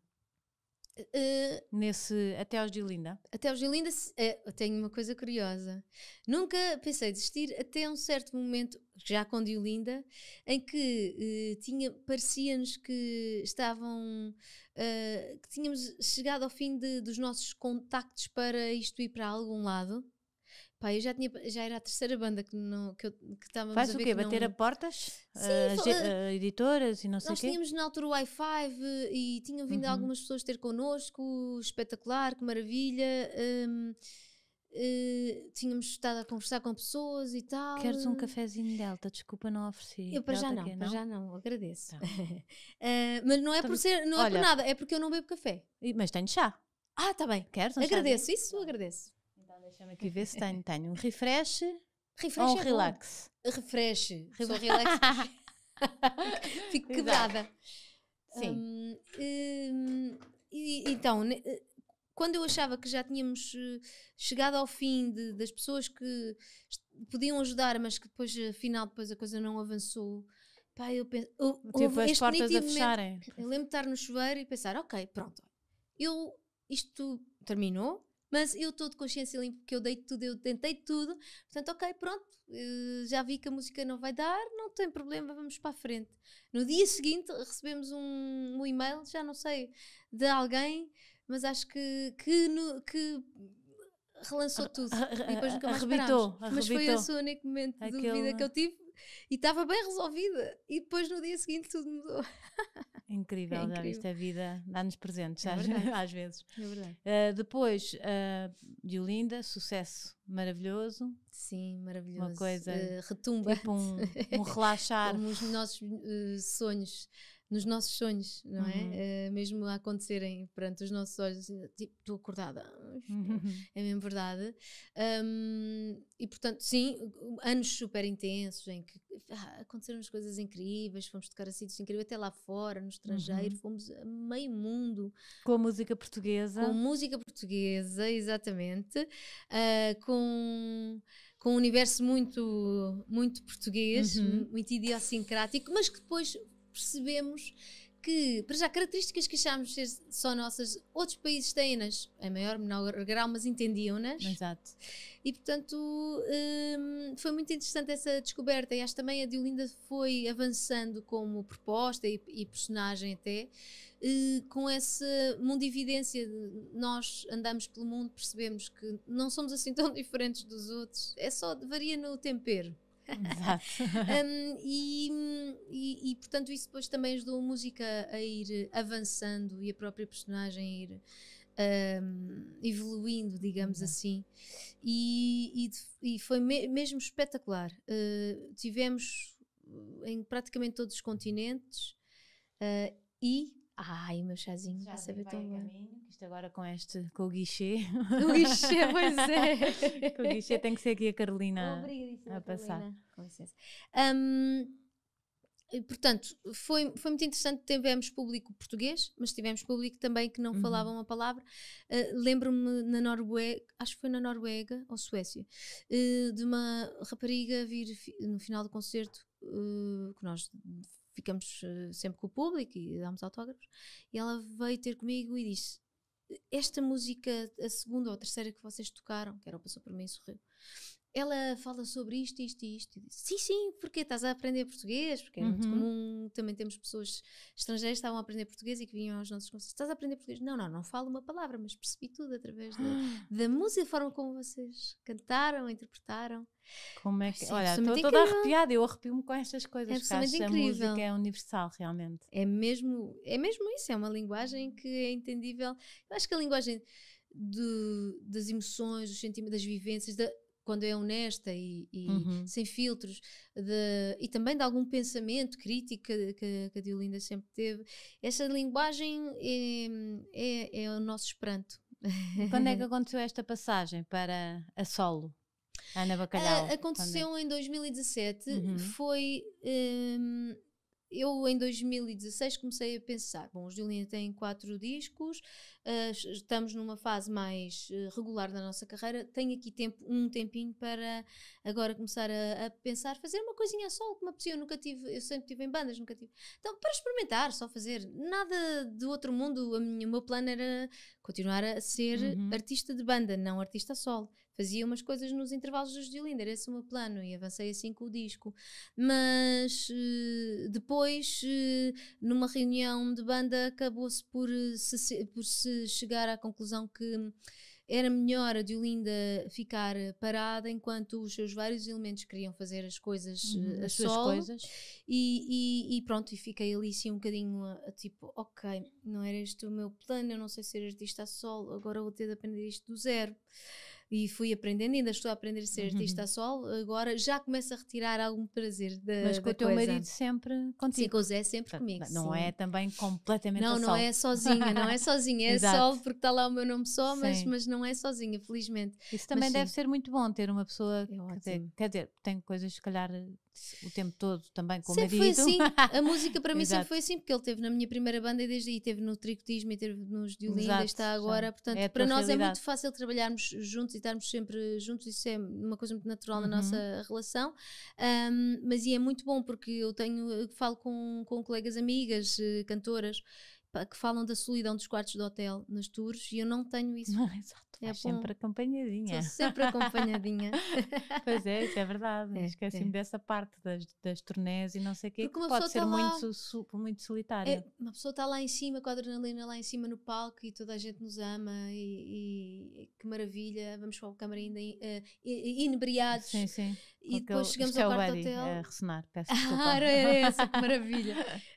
Uh, Nesse Até aos de Linda? Até aos de Linda, uh, eh, tenho uma coisa curiosa. Nunca pensei desistir até um certo momento, já com Diolinda, em que uh, tinha parecia-nos que estavam. que tínhamos chegado ao fim de, dos nossos contactos para isto ir para algum lado. Pá, eu já, tinha, já era a terceira banda que, não, que, eu, que estávamos Faz a ver o quê? Não... Bater a portas? Sim, eh, eh, eh, editoras e não sei o quê? Nós tínhamos na altura o i5 e tinham vindo uhum. algumas pessoas ter connosco, espetacular, que maravilha. Um, uh, tínhamos estado a conversar com pessoas e tal. Queres um cafezinho Delta? Desculpa não ofereci. Eu para Delta já não, para já não, agradeço. uh, mas não é, então por, ser, não é Olha, por nada, é porque eu não bebo café. Mas tenho chá. Ah, está bem. Queres um Agradeço, chá isso agradeço. Deixa-me aqui ver se tenho. Tenho um refresh, refresh ou um é relax. Refresh. Sou relax. Fico quebrada. Sim. Hum, hum, e, então, eh, quando eu achava que já tínhamos eh, chegado ao fim de, das pessoas que podiam ajudar, mas que depois, afinal, depois a coisa não avançou, pá, eu penso. Eu, tipo, as portas a fecharem. Eu lembro de estar no chuveiro e pensar: ok, pronto, eu, isto terminou, mas eu estou de consciência limpa porque eu dei tudo, eu tentei tudo. Portanto, ok, pronto, eh, já vi que a música não vai dar, não tem problema, vamos para a frente. No dia seguinte recebemos um, um e-mail, já não sei, de alguém, mas acho que, que, no, que relançou tudo. E depois nunca mais arrebitou, arrebitou. Mas foi esse o único momento de vida que eu tive e estava bem resolvida. E depois no dia seguinte tudo mudou. Incrível, é incrível. já viste a vida, dá-nos presentes é às, às, vezes. É verdade. Uh, depois, uh, eh, Diolinda, sucesso maravilhoso. Sim, maravilhoso. Uma coisa. Uh, retumba. Tipo um, um relaxar. Como os nossos uh, sonhos, nos nossos sonhos, não é? uhum. é? Uh, mesmo a acontecerem perante os nossos olhos, tipo, estou acordada. Uhum. É mesmo verdade. Um, e portanto, sim, anos super intensos em que ah, aconteceram-nos coisas incríveis, fomos tocar a sítios incríveis, até lá fora, no estrangeiro, uhum. fomos a meio mundo. Com a música portuguesa. Com música portuguesa, exatamente. Uh, com, com um universo muito, muito português, uhum. muito idiosincrático, mas que depois percebemos que, para já, características que achamos ser só nossas, outros países têm-nas, em maior ou menor grau, mas entendiam-nas. Exato. E, portanto, hum, foi muito interessante essa descoberta. E acho também a Diolinda foi avançando como proposta e, e personagem até, eh, e, com essa mundividência de nós andamos pelo mundo, percebemos que não somos assim tão diferentes dos outros, é só, varia no tempero. Exato. um, e, e, e, portanto, isso depois também ajudou a música a ir avançando e a própria personagem a ir. Um, evoluindo, digamos uhum. assim, e, e, e foi me, mesmo espetacular. Uh, tivemos eh, em praticamente todos os continentes uh, e Ai, meu chazinho Já vai tudo. tão isto agora com este, com o guichê. O guichê, pois é. com o guichê tem que ser aqui a Carolina a passar. Carolina. Com licença. Um, portanto, foi, foi muito interessante. Tivemos público português, mas tivemos público também que não uhum. falava uma palavra. Uh, Lembro-me na Noruega, acho que foi na Noruega ou Suécia, uh, de uma rapariga vir no final do concerto uh, que nós ficamos eh, sempre com o público e damos autógrafos. E ela veio ter comigo e disse: Esta música, a segunda ou a terceira que vocês tocaram, que era o Passou por mim e Sorriu, ela fala sobre isto, isto e isto. Disse, sim, sim, porque estás a aprender português, porque é muito uhum. comum, também temos pessoas estrangeiras que estavam a aprender português e que vinham aos nossos concertos. Estás a aprender português? Não, não, não falo uma palavra, mas percebi tudo através da, ah. da música, a forma como vocês cantaram, interpretaram. Como é que. Sim, olha, estou toda arrepiada, eu arrepio-me com estas coisas. É acho incrível. A música é universal, realmente. É mesmo, é mesmo isso, é uma linguagem que é entendível. Eu acho que a linguagem. Do, das emoções, dos sentimentos, das vivências, da, quando é honesta e, e uhum. sem filtros, de, e também de algum pensamento crítico que, que, que a Diolinda sempre teve. Essa linguagem é, é, é o nosso esperanto. Quando é que aconteceu esta passagem para a solo? Ana Bacalhau. Uh, aconteceu é em 2017. Uhum. Foi. Um, eu em 2016 comecei a pensar, bom, os Julian tem quatro discos, uh, estamos numa fase mais uh, regular da nossa carreira, tenho aqui tempo, um tempinho para agora começar a, a pensar, fazer uma coisinha só, que uma apetecia, eu nunca tive, eu sempre tive em bandas, nunca tive. Então, para experimentar, só fazer, nada do outro mundo, minha, o meu plano era continuar a ser uhum. artista de banda, não artista solo. Fazia umas coisas nos intervalos dos era esse é o meu plano, e avancei assim com o disco. Mas eh, depois, eh, numa reunião de banda, acabou-se por eh, se, por se chegar à conclusão que era melhor a Diolinda ficar parada enquanto os seus vários elementos queriam fazer as coisas uhum, as suas coisas e, e, e, pronto e fiquei ali assim um bocadinho a, a, tipo ok não era este o meu plano eu não sei ser artista a solo agora vou ter de aprender isto do zero e fui aprendendo, ainda estou a aprender a ser uhum. artista a sol, agora já começo a retirar algum prazer da Mas com o teu coisa. marido sempre contigo? Sim, com o Zé sempre Portanto, comigo. Não sim. é também completamente Não, a não é sozinha, não é sozinha, é sol porque está lá o meu nome só, mas, mas não é sozinha, felizmente. Isso também mas, deve sim. ser muito bom ter uma pessoa, é quer, dizer, quer dizer, tem coisas se calhar o tempo todo também com sempre o marido. Foi assim. A música para mim sempre foi assim, porque ele teve na minha primeira banda e desde aí teve no tricotismo e teve nos Diolinda, está agora. Sim. Portanto, é para nós realidade. é muito fácil trabalharmos juntos e estarmos sempre juntos, isso é uma coisa muito natural na nossa uhum. relação. Um, mas e é muito bom porque eu tenho, eu falo com, com colegas amigas, eh, cantoras, que falam da solidão dos quartos do hotel nos tours e eu não tenho isso. Não, exato, é sempre acompanhadinha. Estou sempre acompanhadinha. pois é, isso é verdade. É, Esqueci-me é. dessa parte das, das turnés e não sei o quê, que pode ser tá muito, lá, su, muito solitária. É, uma pessoa está lá em cima, com a adrenalina lá em cima no palco e toda a gente nos ama e, e que maravilha, vamos para o camarim ainda uh, inebriados. Sim, sim. E Porque depois chegamos é ao quarto buddy, hotel. a ressonar, peço ah, desculpa. Ah, era essa, que maravilha.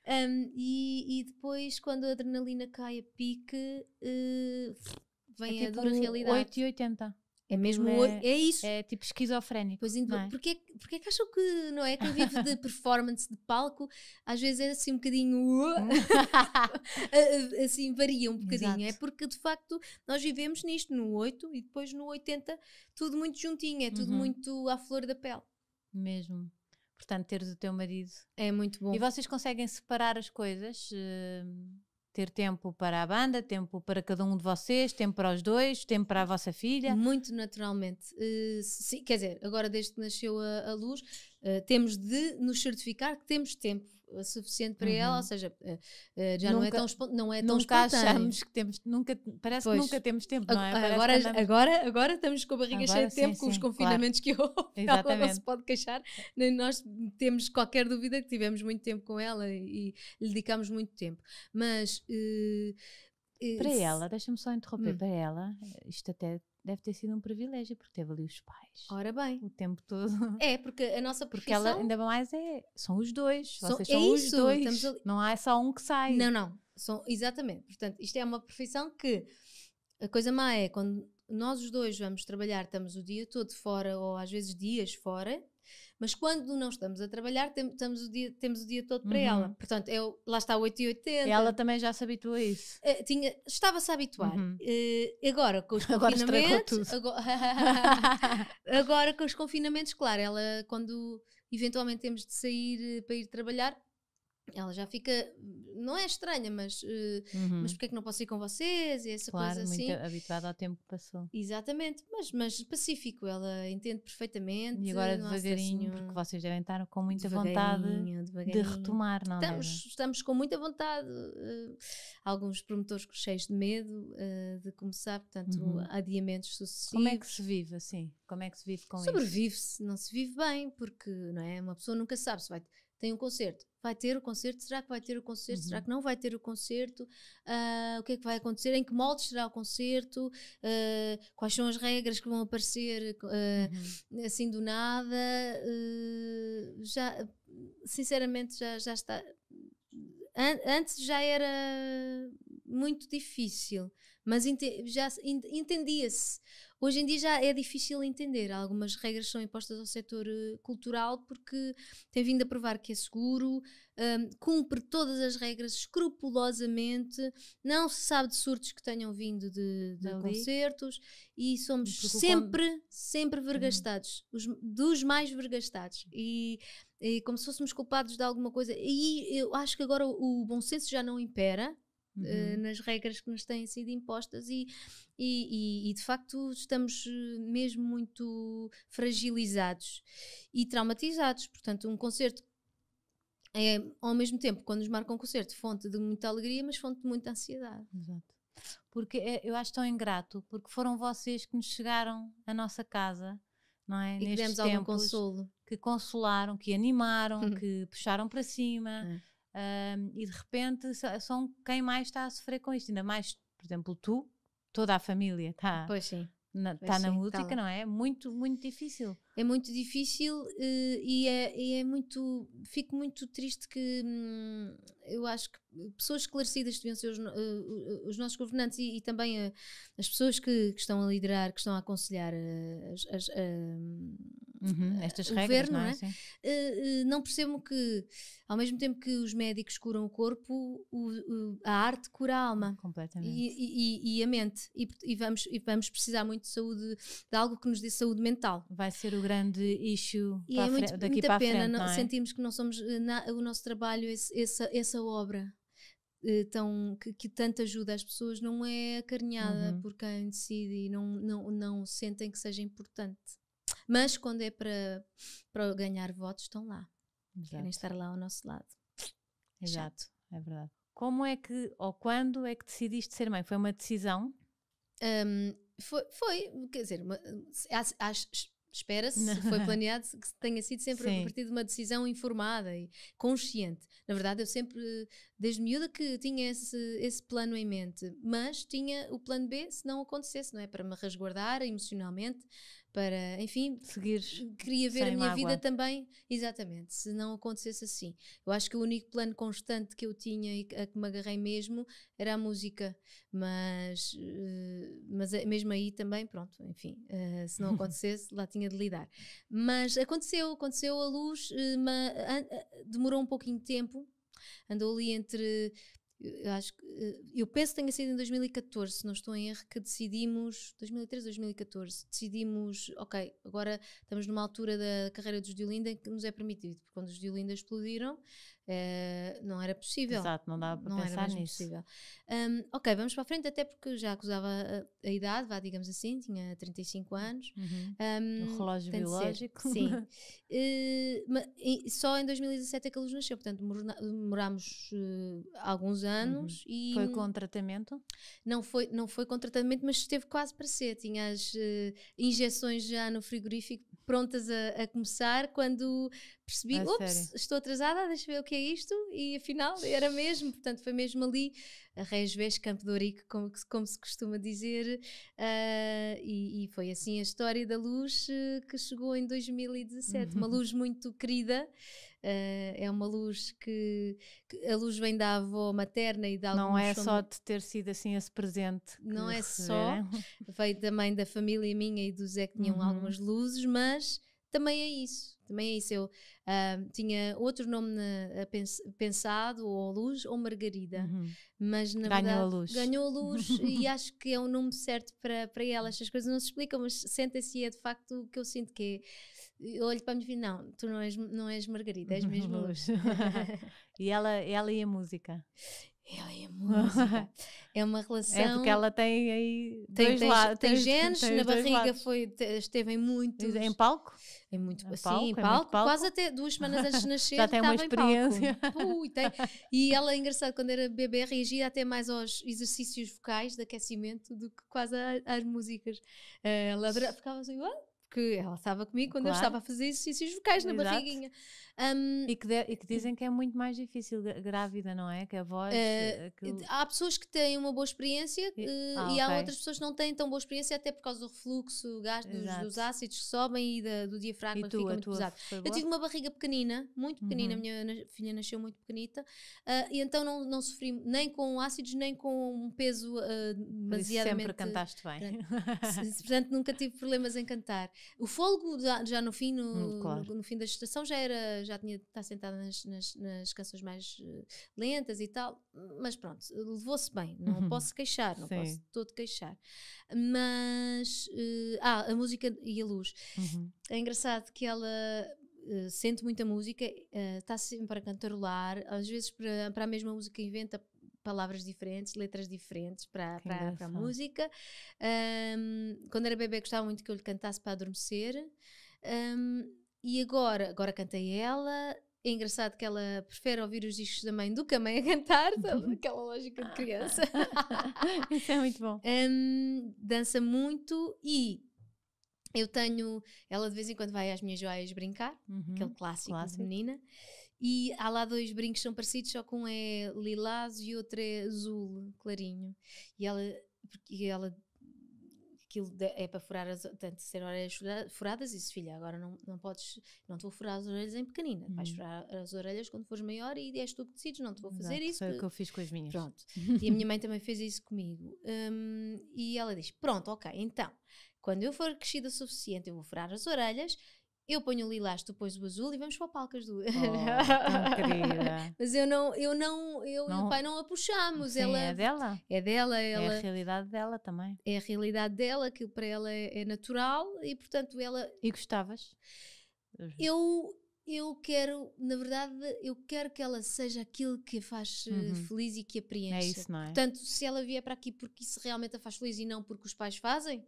Um, e, e depois quando quando a adrenalina cai a pique, uh, vem é tipo a dura realidade. 8 e 80. É, é mesmo é, é isso. É tipo esquizofrénico. Pois então, é? Porque, é porque é que acham que, não é? Quem vive de performance de palco, às vezes é assim um bocadinho. assim, varia um bocadinho. É Exato. É porque de facto nós vivemos nisto, no 8 e depois no 80, tudo muito juntinho, é tudo uhum. muito à flor da pele. Mesmo. Portanto, teres o teu marido. É muito bom. E vocês conseguem separar as coisas? Uh ter tempo para a banda, tempo para cada um de vocês, tempo para os dois, tempo para a vossa filha? Muito naturalmente. Uh, sim, quer dizer, agora desde que nasceu a, a luz, uh, temos de nos certificar que temos tempo suficiente para uhum. ela, ou uhum. seja, eh, eh, já é nunca, não é tão, não é tão nunca espontâneo. achamos que temos, nunca, parece pois. que nunca temos tempo, não é? agora, andamos... agora, agora estamos com a barriga agora, cheia de sim, tempo, sim, com os confinamentos claro. que houve, Exatamente. ela não se pode queixar, nem nós temos qualquer dúvida que tivemos muito tempo com ela e, e lhe dedicamos muito tempo. Mas... Uh, para ela, deixa-me só interromper, hum. para ela, isto até deve ter sido um privilégio, porque teve ali os pais. Ora bem. O tempo todo. É, porque a nossa profissão... Porque ela, ainda mais, é... São os dois. São, Vocês é são é os isso, dois. Ali... Não há só um que sai. Não, não. São, exatamente. Portanto, isto é uma profissão que... A coisa má é quando nós os dois vamos trabalhar, estamos o dia todo fora, ou às vezes dias fora, mas quando não estamos a trabalhar, tem, estamos o dia, temos o dia todo para uhum. ela. Portanto, eu, lá está 8 e 80. Ela também já se habituou a isso. Uh, tinha, estava-se a habituar. Uhum. Uh, agora, com os agora confinamentos... Agora, agora com os confinamentos, claro, ela quando eventualmente temos de sair eh, para ir trabalhar, ela já fica, não é estranha, mas, uh, uhum. mas porque é que não posso ir com vocês? E essa claro, coisa assim. muito habituada ao tempo que passou. Exatamente, mas, mas pacífico, ela entende perfeitamente. E agora devagarinho, porque vocês devem estar com muita vontade de retomar, não estamos, é? Estamos com muita vontade, uh, alguns promotores cheios de medo uh, de começar, portanto, uhum. adiamentos sucessivos. Como é que se vive assim? Como é que se vive com Sobrevive-se, não se vive bem, porque não é? uma pessoa nunca sabe se vai tem um concerto. Vai ter o concerto? Será que vai ter o concerto? Uhum. Será que não vai ter o concerto? Uh, o que é que vai acontecer? Em que moldes será o concerto? Uh, quais são as regras que vão aparecer uh, uhum. assim do nada? já, sinceramente, já, já está. An antes já era muito difícil mas ente já entendia-se. Hoje em dia já é difícil entender. Algumas regras são impostas ao setor eh, cultural porque tem vindo a provar que é seguro, um, cumpre todas as regras escrupulosamente, não se sabe de surtos que tenham vindo de, de concertos e somos sempre, sempre uhum. vergastados, os, dos mais vergastados. E, e como se fôssemos culpados de alguma coisa. E eu acho que agora o bom senso já não impera Uhum. nas regras que nos têm sido impostas e, e, e, e, de facto estamos eh, mesmo muito fragilizados e traumatizados. Portanto, um concerto é, ao mesmo tempo, quando nos marca um concerto, fonte de muita alegria, mas fonte de muita ansiedade. Exato. Porque é, eu acho tão ingrato, porque foram vocês que nos chegaram à nossa casa, não é? E Nestes que demos algum consolo. Que consolaram, que animaram, hum. que puxaram para cima. É um, e de repente são quem mais está a sofrer com isto, ainda mais, por exemplo, tu, toda a família está. Pois sim. Na, pois tá sim, na tá música, não é? é? Muito, muito difícil. É muito difícil eh, e, é, e, é, muito. Fico muito triste que hum, eu acho que pessoas esclarecidas deviam ser os, eh, os nossos governantes e, e também eh, as pessoas que, que, estão a liderar, que estão a aconselhar as, as uhum, eh, estas regras, governo, não é? Não, é? Eh, eh, não percebo que, ao mesmo tempo que os médicos curam o corpo, o, o, a arte cura a alma. Completamente. E, e, e a mente. E, e, vamos, e vamos precisar muito de saúde, de algo que nos dê saúde mental. Vai ser o grande issue e é muito, daqui muita para a frente, não, não é? sentimos que não somos, na, o nosso trabalho, esse, essa, essa obra tão, que, que, tanto ajuda as pessoas não é acarinhada uhum. por quem decide e não, não, não sentem que seja importante. Mas quando é para, para ganhar votos, estão lá. Exato. Querem estar lá ao nosso lado. Exato, é verdade. Como é que, ou quando é que decidiste ser mãe? Foi uma decisão? Um, foi, foi, quer dizer, espera-se, foi planeado que tenha sido sempre Sim. a partir de uma decisão informada e consciente. Na verdade, eu sempre, desde miúda, que tinha esse, esse plano em mente, mas tinha o plano B se não acontecesse, não é? Para me resguardar emocionalmente, para, enfim, seguir, Queria ver a minha mágoa. vida também, exatamente, se não acontecesse assim. Eu acho que o único plano constante que eu tinha e a que me agarrei mesmo era a música, mas, eh, mas eh, mesmo aí também, pronto, enfim, eh, se não acontecesse, lá tinha de lidar. Mas aconteceu, aconteceu a luz, demorou um pouquinho de tempo, andou ali entre eu acho que, eh, eu penso que tenha sido em 2014, se não estou em erro, que decidimos, 2013, 2014, decidimos, ok, agora estamos numa altura da carreira dos Diolinda em que nos é permitido, porque quando os Diolinda explodiram, Uh, não era possível. Exato, não dava para não pensar era nisso. Possível. Um, ok, vamos para a frente, até porque já acusava a, a idade, vá, digamos assim, tinha 35 anos. Uhum. Um, o relógio biológico. Sim. uh, eh, mas, só em 2017 é que a luz nasceu, portanto demorámos uh, alguns anos uhum. e... Foi com tratamento? Não foi, não foi com tratamento, mas esteve quase para ser. Tinha as injeções já no frigorífico prontas a, a começar quando percebi, é ups, estou atrasada, deixa ver o que é isto, e afinal era mesmo, portanto foi mesmo ali, a Reis Vez Campo de como, como se costuma dizer, uh, e, e, foi assim a história da luz eh, que chegou em 2017, uhum. uma luz muito querida, Uh, é uma luz que, que, a luz vem da avó materna e da não é som... só de ter sido assim esse presente não é receberam. só é? veio também da família minha e do Zé que tinham uhum. algumas luzes mas também é isso. Também é isso. Eu uh, tinha outro nome na, pens, pensado, ou Luz ou Margarida, uhum. mas na ganhou verdade, a luz. ganhou a luz e acho que é o nome certo para, para ela. Estas coisas não se explicam, mas sentem-se e é de facto o que eu sinto que é. Eu olho para mim e digo, não, tu não és, não és Margarida, és mesmo Luz. e ela, ela e a música? Ela e a música. é uma relação. É porque ela tem aí tem, dois tem, lados. Tem, tem genes, tem na barriga foi, esteve em muitos. Em palco? É, é muito palco, sim, é palco, palco, quase até duas semanas antes de nascer. Já tem uma experiência. Ui, tem. E ela, é engraçado, quando era bebê, reagia até mais aos exercícios vocais de aquecimento do que quase às músicas. Eh, ela ficava assim, ah, porque ela estava comigo quando claro. eu estava a fazer exercícios vocais Exato. na barriguinha. Um, e, que de, e, que dizem que é muito mais difícil grávida, não é? Que a voz. Uh, eh, aquilo... Eh, há pessoas que têm uma boa experiência e, uh, ah, e há outras pessoas que não têm tão boa experiência, até por causa do refluxo, gás dos, dos ácidos que sobem e da, do diafragma e tu, fica muito pesado. Eu tive uma barriga pequenina, muito pequenina, uhum. a uhum. minha filha nasceu muito pequenita, uh, e então não, não sofri nem com ácidos, nem com um peso uh, demasiadamente. Sempre cantaste bem. Portanto, nunca tive problemas em cantar. O folgo já, no fim, no, hum, claro. no, no, fim da gestação, já era, já tinha de tá estar sentada nas, nas, nas canções mais eh, lentas e tal, mas pronto, levou-se bem, não uhum. posso queixar, não Sim. posso todo queixar. Mas, uh, ah, a música e a luz. Uhum. É engraçado que ela uh, sente muita música, está uh, sempre para cantarolar, às vezes para, para a mesma música inventa palavras diferentes, letras diferentes para, para, para, a música. Um, quando era bebê gostava muito que eu lhe cantasse para adormecer. Um, e agora, agora cantei ela. É engraçado que ela prefere ouvir os discos da mãe do que a mãe a cantar, uhum. aquela lógica de criança. Isso é muito bom. Um, dança muito e eu tenho. Ela de vez em quando vai às minhas joias brincar, uhum, aquele clássico, clássico de menina. E há lá dois brincos são parecidos, só que um é lilás e outro é azul, clarinho. E ela, porque ela aquilo é para furar as tanto ser orelhas furadas e disse, filha agora não, não podes não te vou furar as orelhas em pequenina vais uhum. furar as orelhas quando fores maior e és tu que decides não te vou fazer Exato, isso foi o que eu fiz com as minhas pronto e a minha mãe também fez isso comigo um, e ela diz pronto ok então quando eu for crescida o suficiente eu vou furar as orelhas eu ponho o lilás, tu pões o azul e vamos para o palco as duas. Oh, Mas eu não, eu não, eu não, e o pai não a puxamos. Sim, ela, é dela. É dela, ela. É a realidade dela também. É a realidade dela, que para ela é, é natural e portanto ela. E gostavas? Eu, eu quero, na verdade, eu quero que ela seja aquilo que a faz eh, uhum. feliz e que a É isso, não é? Portanto, se ela vier para aqui porque isso realmente a faz feliz e não porque os pais fazem,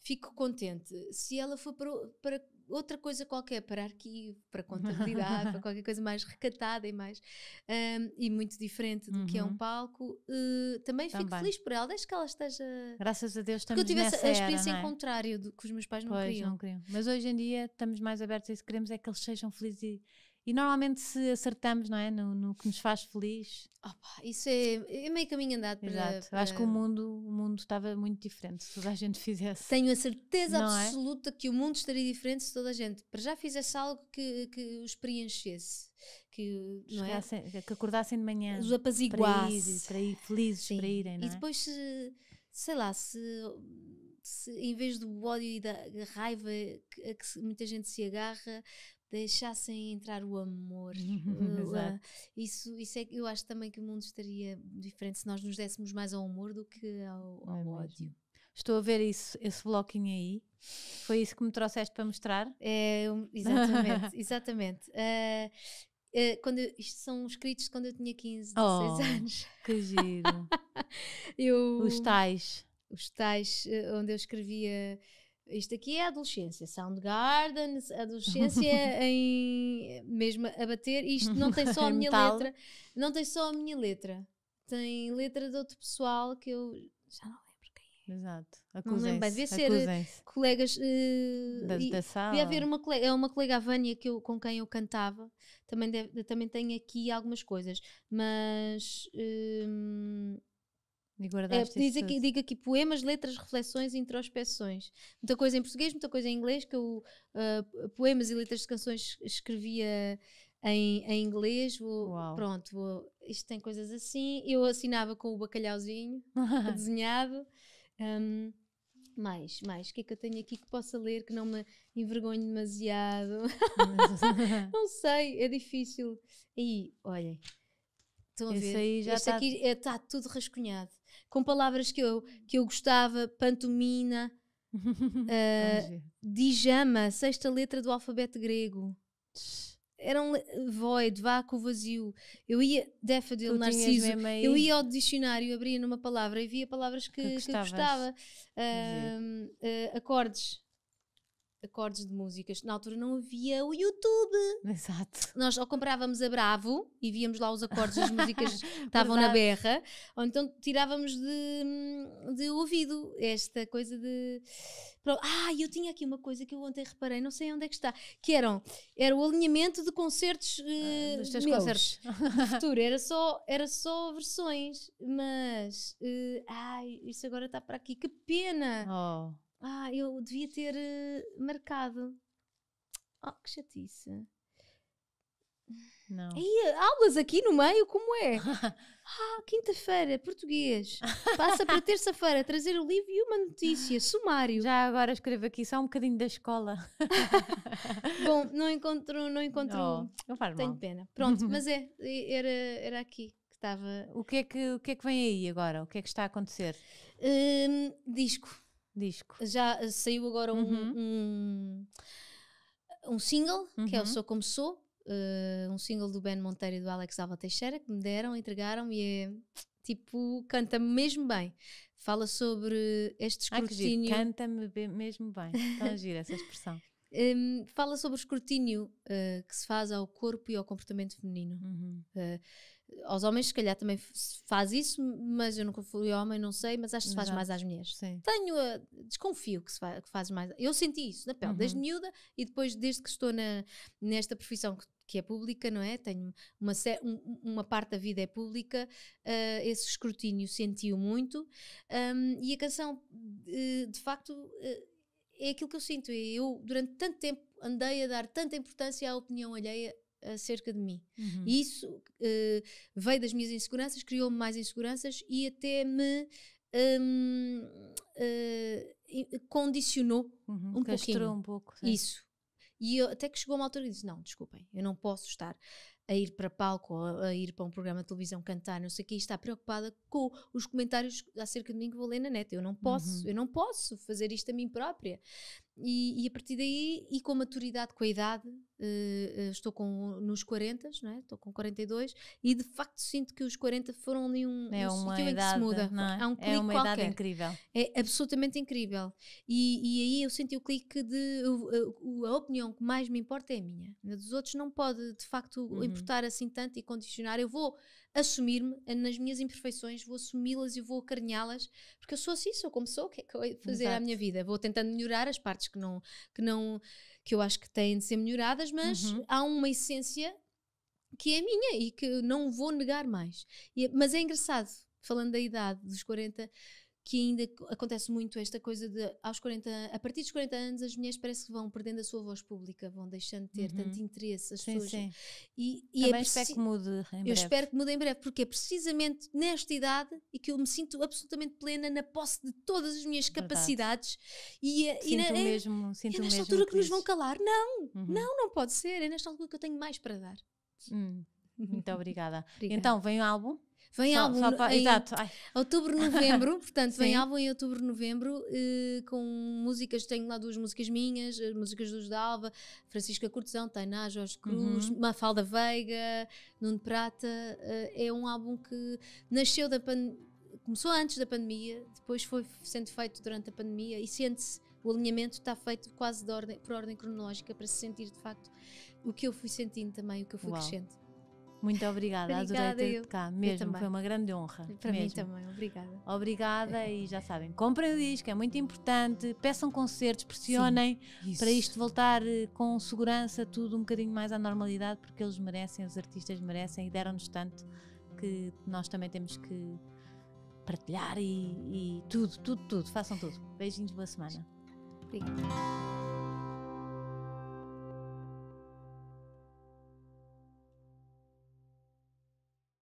fico contente. Se ela for para, para outra coisa qualquer, para arquivo, para contabilidade, para qualquer coisa mais recatada e mais um, e muito diferente do uhum. que é um uhum. palco. Uh, eh, também, também, fico feliz por ela, desde que ela esteja. Graças a Deus também. Que eu tivesse a experiência era, é? em contrário do que os meus pais não, pois, queriam. não, queriam. Mas hoje em dia estamos mais abertos a isso, queremos é que eles sejam felizes e e normalmente se acertamos, não é? No, no que nos faz feliz. Opa, isso é, é meio caminho andado para, Exato. Para... Acho que o mundo, o mundo estava muito diferente se toda a gente fizesse. Tenho a certeza não é? absoluta é? que o mundo estaria diferente se toda a gente para já fizesse algo que, que os preenchesse. Que, não é? que acordassem de manhã. Os apaziguassem. Para para ir felizes, Sim. para irem, não E é? depois, se, sei lá, se se, em vez do ódio e da raiva a que muita gente se agarra, deixassem entrar o amor. Uhum, ah, exato. isso, isso é, eu acho também que o mundo estaria diferente se nós nos dessemos mais ao amor do que ao, ao é ódio. Estou a ver isso, esse bloquinho aí. Foi isso que me trouxeste para mostrar? É, exatamente, exatamente. Uh, uh, quando eu, isto são escritos quando eu tinha 15, 16 oh, anos. Que giro! eu, os tais. Os tais, eh, onde eu escrevia isto aqui é a adolescência, Soundgarden, adolescência em mesmo a bater, isto não tem só a minha letra, não tem só a minha letra, tem letra de outro pessoal que eu já não lembro quem é. Exato. Acusem-se. Não lembro, ser eh, colegas uh, da, e, da sala. Devia haver uma colega, é uma colega a Vânia que eu, com quem eu cantava, também, deve, também tem aqui algumas coisas, mas. Uh, é, diz aqui, digo aqui poemas, letras, reflexões e introspeções. Muita coisa em português, muita coisa em inglês, que eu uh, poemas e letras de canções escrevia em, em inglês. Vou, pronto, vou, isto tem coisas assim. Eu assinava com o bacalhauzinho desenhado. Um, mais, mais, o que é que eu tenho aqui que possa ler que não me envergonhe demasiado? não sei, é difícil. E olhem, estão a Esse ver. Aí já está... Tá aqui está é, tudo rascunhado com palavras que eu, que eu gostava, pantomina, uh, dijama, sexta letra do alfabeto grego. Era um void, vácuo, vazio. Eu ia, Daffodil, Narciso, eu ia ao dicionário, abria numa palavra e via palavras que, que, que gostava. Uh, uh, acordes, acordes de músicas. Na altura não havia o YouTube. Exato. Nós ou comprávamos a Bravo e víamos lá os acordes das músicas que estavam na berra, ou então tirávamos de, hum, de ouvido esta coisa de. Ah, eu tinha aqui uma coisa que eu ontem reparei, não sei onde é que está, que eram era o alinhamento de concertos uh, dos teus concertos do futuro. Era só, era só versões, mas uh, ai, isso agora está para aqui. Que pena! Oh ah, eu devia ter uh, marcado. Oh, que chatice. Não. E aulas aqui no meio, como é? ah, quinta-feira, português. Passa para terça-feira, trazer o livro e uma notícia, sumário. Já agora escrevo aqui só um bocadinho da escola. Bom, não encontro, não encontro. Oh, não faz Tenho mal. pena. Pronto, mas é, era, era aqui que estava. O que, é que, o que é que vem aí agora? O que é que está a acontecer? Um, disco Disco. Já eh, saiu agora um, uhum. um, um single, uhum. que é o uhum. Sou Como Sou, uh, um single do Ben Monteiro e do Alex Alva Teixeira, que me deram, entregaram e é tipo, canta-me mesmo bem. Fala sobre este escrutínio. Ah, canta-me mesmo bem. a gira essa expressão. Um, fala sobre o escrutínio uh, que se faz ao corpo e ao comportamento feminino. Uhum. Uh, aos homens se calhar também faz isso, mas eu nunca fui homem, não sei, mas acho que se faz Exato. mais às mulheres. Sim. Tenho a, desconfio que se faz, que faz mais. Eu senti isso na pele, uhum. desde miúda e depois desde que estou na, nesta profissão que, que é pública, não é? Tenho uma, uma parte da vida é pública, uh, esse escrutínio senti-o muito um, e a canção de, de facto ah, é aquilo que eu sinto. É eu durante tanto tempo andei a dar tanta importância à opinião alheia acerca eh, de mim. Uhum. E isso uh, veio das minhas inseguranças, criou-me mais inseguranças e até me um, uh, eh, condicionou uhum. um Castrou pouquinho. um pouco. Sim. Isso. E eu, até que chegou uma altura e disse, não, desculpem, eu não posso estar a ir para palco, a, a ir para um programa de televisão cantar, não sei o que, e estar preocupada com os comentários acerca de mim que vou ler na net. Eu não posso, uhum. eu não posso fazer isto a mim própria. E, e, a partir daí, e com maturidade, com a idade, uh, estou com, nos 40, não é? estou com 42, e de facto sinto que os 40 foram ali um, é um uma idade, em que se muda. É? Há um clique é uma qualquer. idade incrível. É absolutamente incrível. E, e aí eu senti o clique de eu, a, a, opinião que mais me importa é a minha. A dos outros não pode de facto uhum. importar assim tanto e condicionar. Eu vou assumir-me eh, nas minhas imperfeições, vou assumi-las e vou acarinhá-las, porque eu sou assim, sou como sou, o que é que eu vou fazer Exato. à minha vida? Vou tentando melhorar as partes que não, que não, que eu acho que têm de ser melhoradas, mas uhum. há uma essência que é minha e que não vou negar mais. E, é, mas é engraçado, falando da idade, dos 40, que ainda acontece muito esta coisa de aos 40, a partir dos 40 anos as mulheres parece que vão perdendo a sua voz pública, vão deixando de ter uhum. tanto interesse as sim, pessoas. Sim. E, e Também é espero que mude em breve. Eu espero que mude em breve, porque é precisamente nesta idade e que eu me sinto absolutamente plena na posse de todas as minhas Verdade. capacidades e, sinto e na, é, mesmo, é, sinto é nesta mesmo altura que, que nos vão calar. Não, uhum. não, não pode ser. É nesta altura que eu tenho mais para dar. Hum, muito obrigada. obrigada. Então, vem o álbum? Vem só, álbum só em exato. outubro, novembro, portanto, vem álbum em outubro, novembro, eh, com músicas, tenho lá duas músicas minhas, eh, músicas dos da Francisca Cortesão, Tainá, Jorge Cruz, uhum. Mafalda Veiga, Nuno Prata. Eh, é um álbum que nasceu da pandemia, começou antes da pandemia, depois foi sendo feito durante a pandemia e sente-se o alinhamento está feito quase ordem, por ordem cronológica para se sentir de facto o que eu fui sentindo também, o que eu fui Uau. crescendo. Muito obrigada, obrigada adorei ter cá. Mesmo, foi uma grande honra. Para mesmo. mim também, obrigada. Obrigada é. e já sabem, comprem o disco, é muito importante. Peçam concertos, pressionem Sim, para isto voltar eh, com segurança, tudo um bocadinho mais à normalidade, porque eles merecem, os artistas merecem e deram-nos tanto que nós também temos que partilhar e, e tudo, tudo, tudo. Façam tudo. Beijinhos, boa semana. Obrigada.